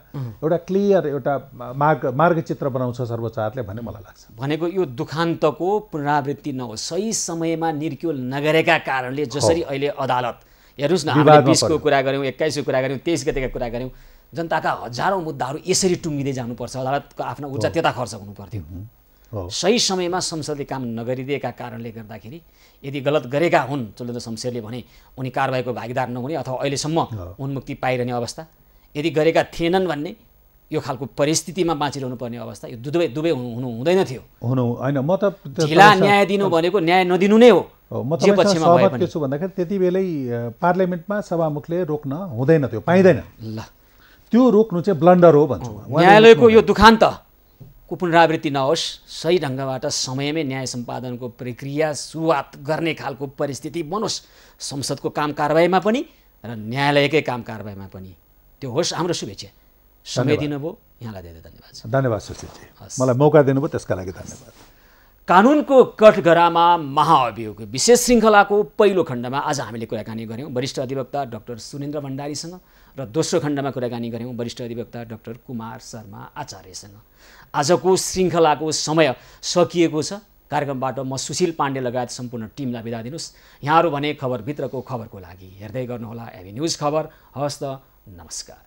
एउटा क्लियर एउटा मार्ग मार्गचित्र बनाउँछ सर्वोच्चले भन्ने मलाई लाग्छ भनेको यो दुखान्तको पुनरावृत्ति नहोस् सही समयमा निर्क्युल नगरेका कारणले जसरी अहिले अदालत हेर्नुहोस् न हामीले बिसको कुरा गऱ्यौँ एक्काइसको कुरा गऱ्यौँ तेइस गतिका कुरा गऱ्यौँ जनताका हजारौँ मुद्दाहरू यसरी टुङ्गिँदै जानुपर्छ अदालतको आफ्नो ऊर्जा त्यता खर्च हुनु पर्थ्यो सही समयमा संसदले काम नगरिदिएका कारणले गर्दाखेरि यदि गलत गरेका हुन् चलेन्द्र शमशेरले भने उनी कारवाहीको भागीदार नहुने अथवा अहिलेसम्म उन्मुक्ति पाइरहने अवस्था यदि गरेका थिएनन् भन्ने यो खालको परिस्थितिमा बाँचिरहनु पर्ने अवस्था यो दुवै दुवै हुनु हुँदैन थियो हुनु होइन म त ढिला न्याय दिनु भनेको न्याय नदिनु नै हो म सहमत के छु भन्दाखेरि त्यति बेलै पार्लियामेन्टमा सभामुखले रोक्न हुँदैन थियो पाइँदैन ल त्यो रोक्नु चाहिँ ब्लन्डर हो भन्छु न्यायालयको यो दुखान्त पुनरावृत्ति नहोस् सही ढङ्गबाट समयमै न्याय सम्पादनको प्रक्रिया सुरुवात गर्ने खालको परिस्थिति बनोस् संसदको काम कारवाहीमा पनि र न्यायालयकै काम कारवाहीमा पनि त्यो होस् हाम्रो शुभेच्छा समय दिनुभयो यहाँलाई धेरै धन्यवाद धन्यवाद सुशीलजी मलाई मौका दिनुभयो त्यसका लागि धन्यवाद कानुनको कठघरामा महाअभियोग विशेष श्रृङ्खलाको पहिलो खण्डमा आज हामीले कुराकानी गऱ्यौँ वरिष्ठ अधिवक्ता डाक्टर सुरेन्द्र भण्डारीसँग र दोस्रो खण्डमा कुराकानी गऱ्यौँ वरिष्ठ अधिवक्ता डाक्टर कुमार शर्मा आचार्यसँग आजको श्रृङ्खलाको समय सकिएको छ कार्यक्रमबाट म सुशील पाण्डे लगायत सम्पूर्ण टिमलाई बिदा दिनुहोस् यहाँहरू भने खबरभित्रको खबरको लागि हेर्दै गर्नुहोला एभी न्युज खबर हवस् त नमस्कार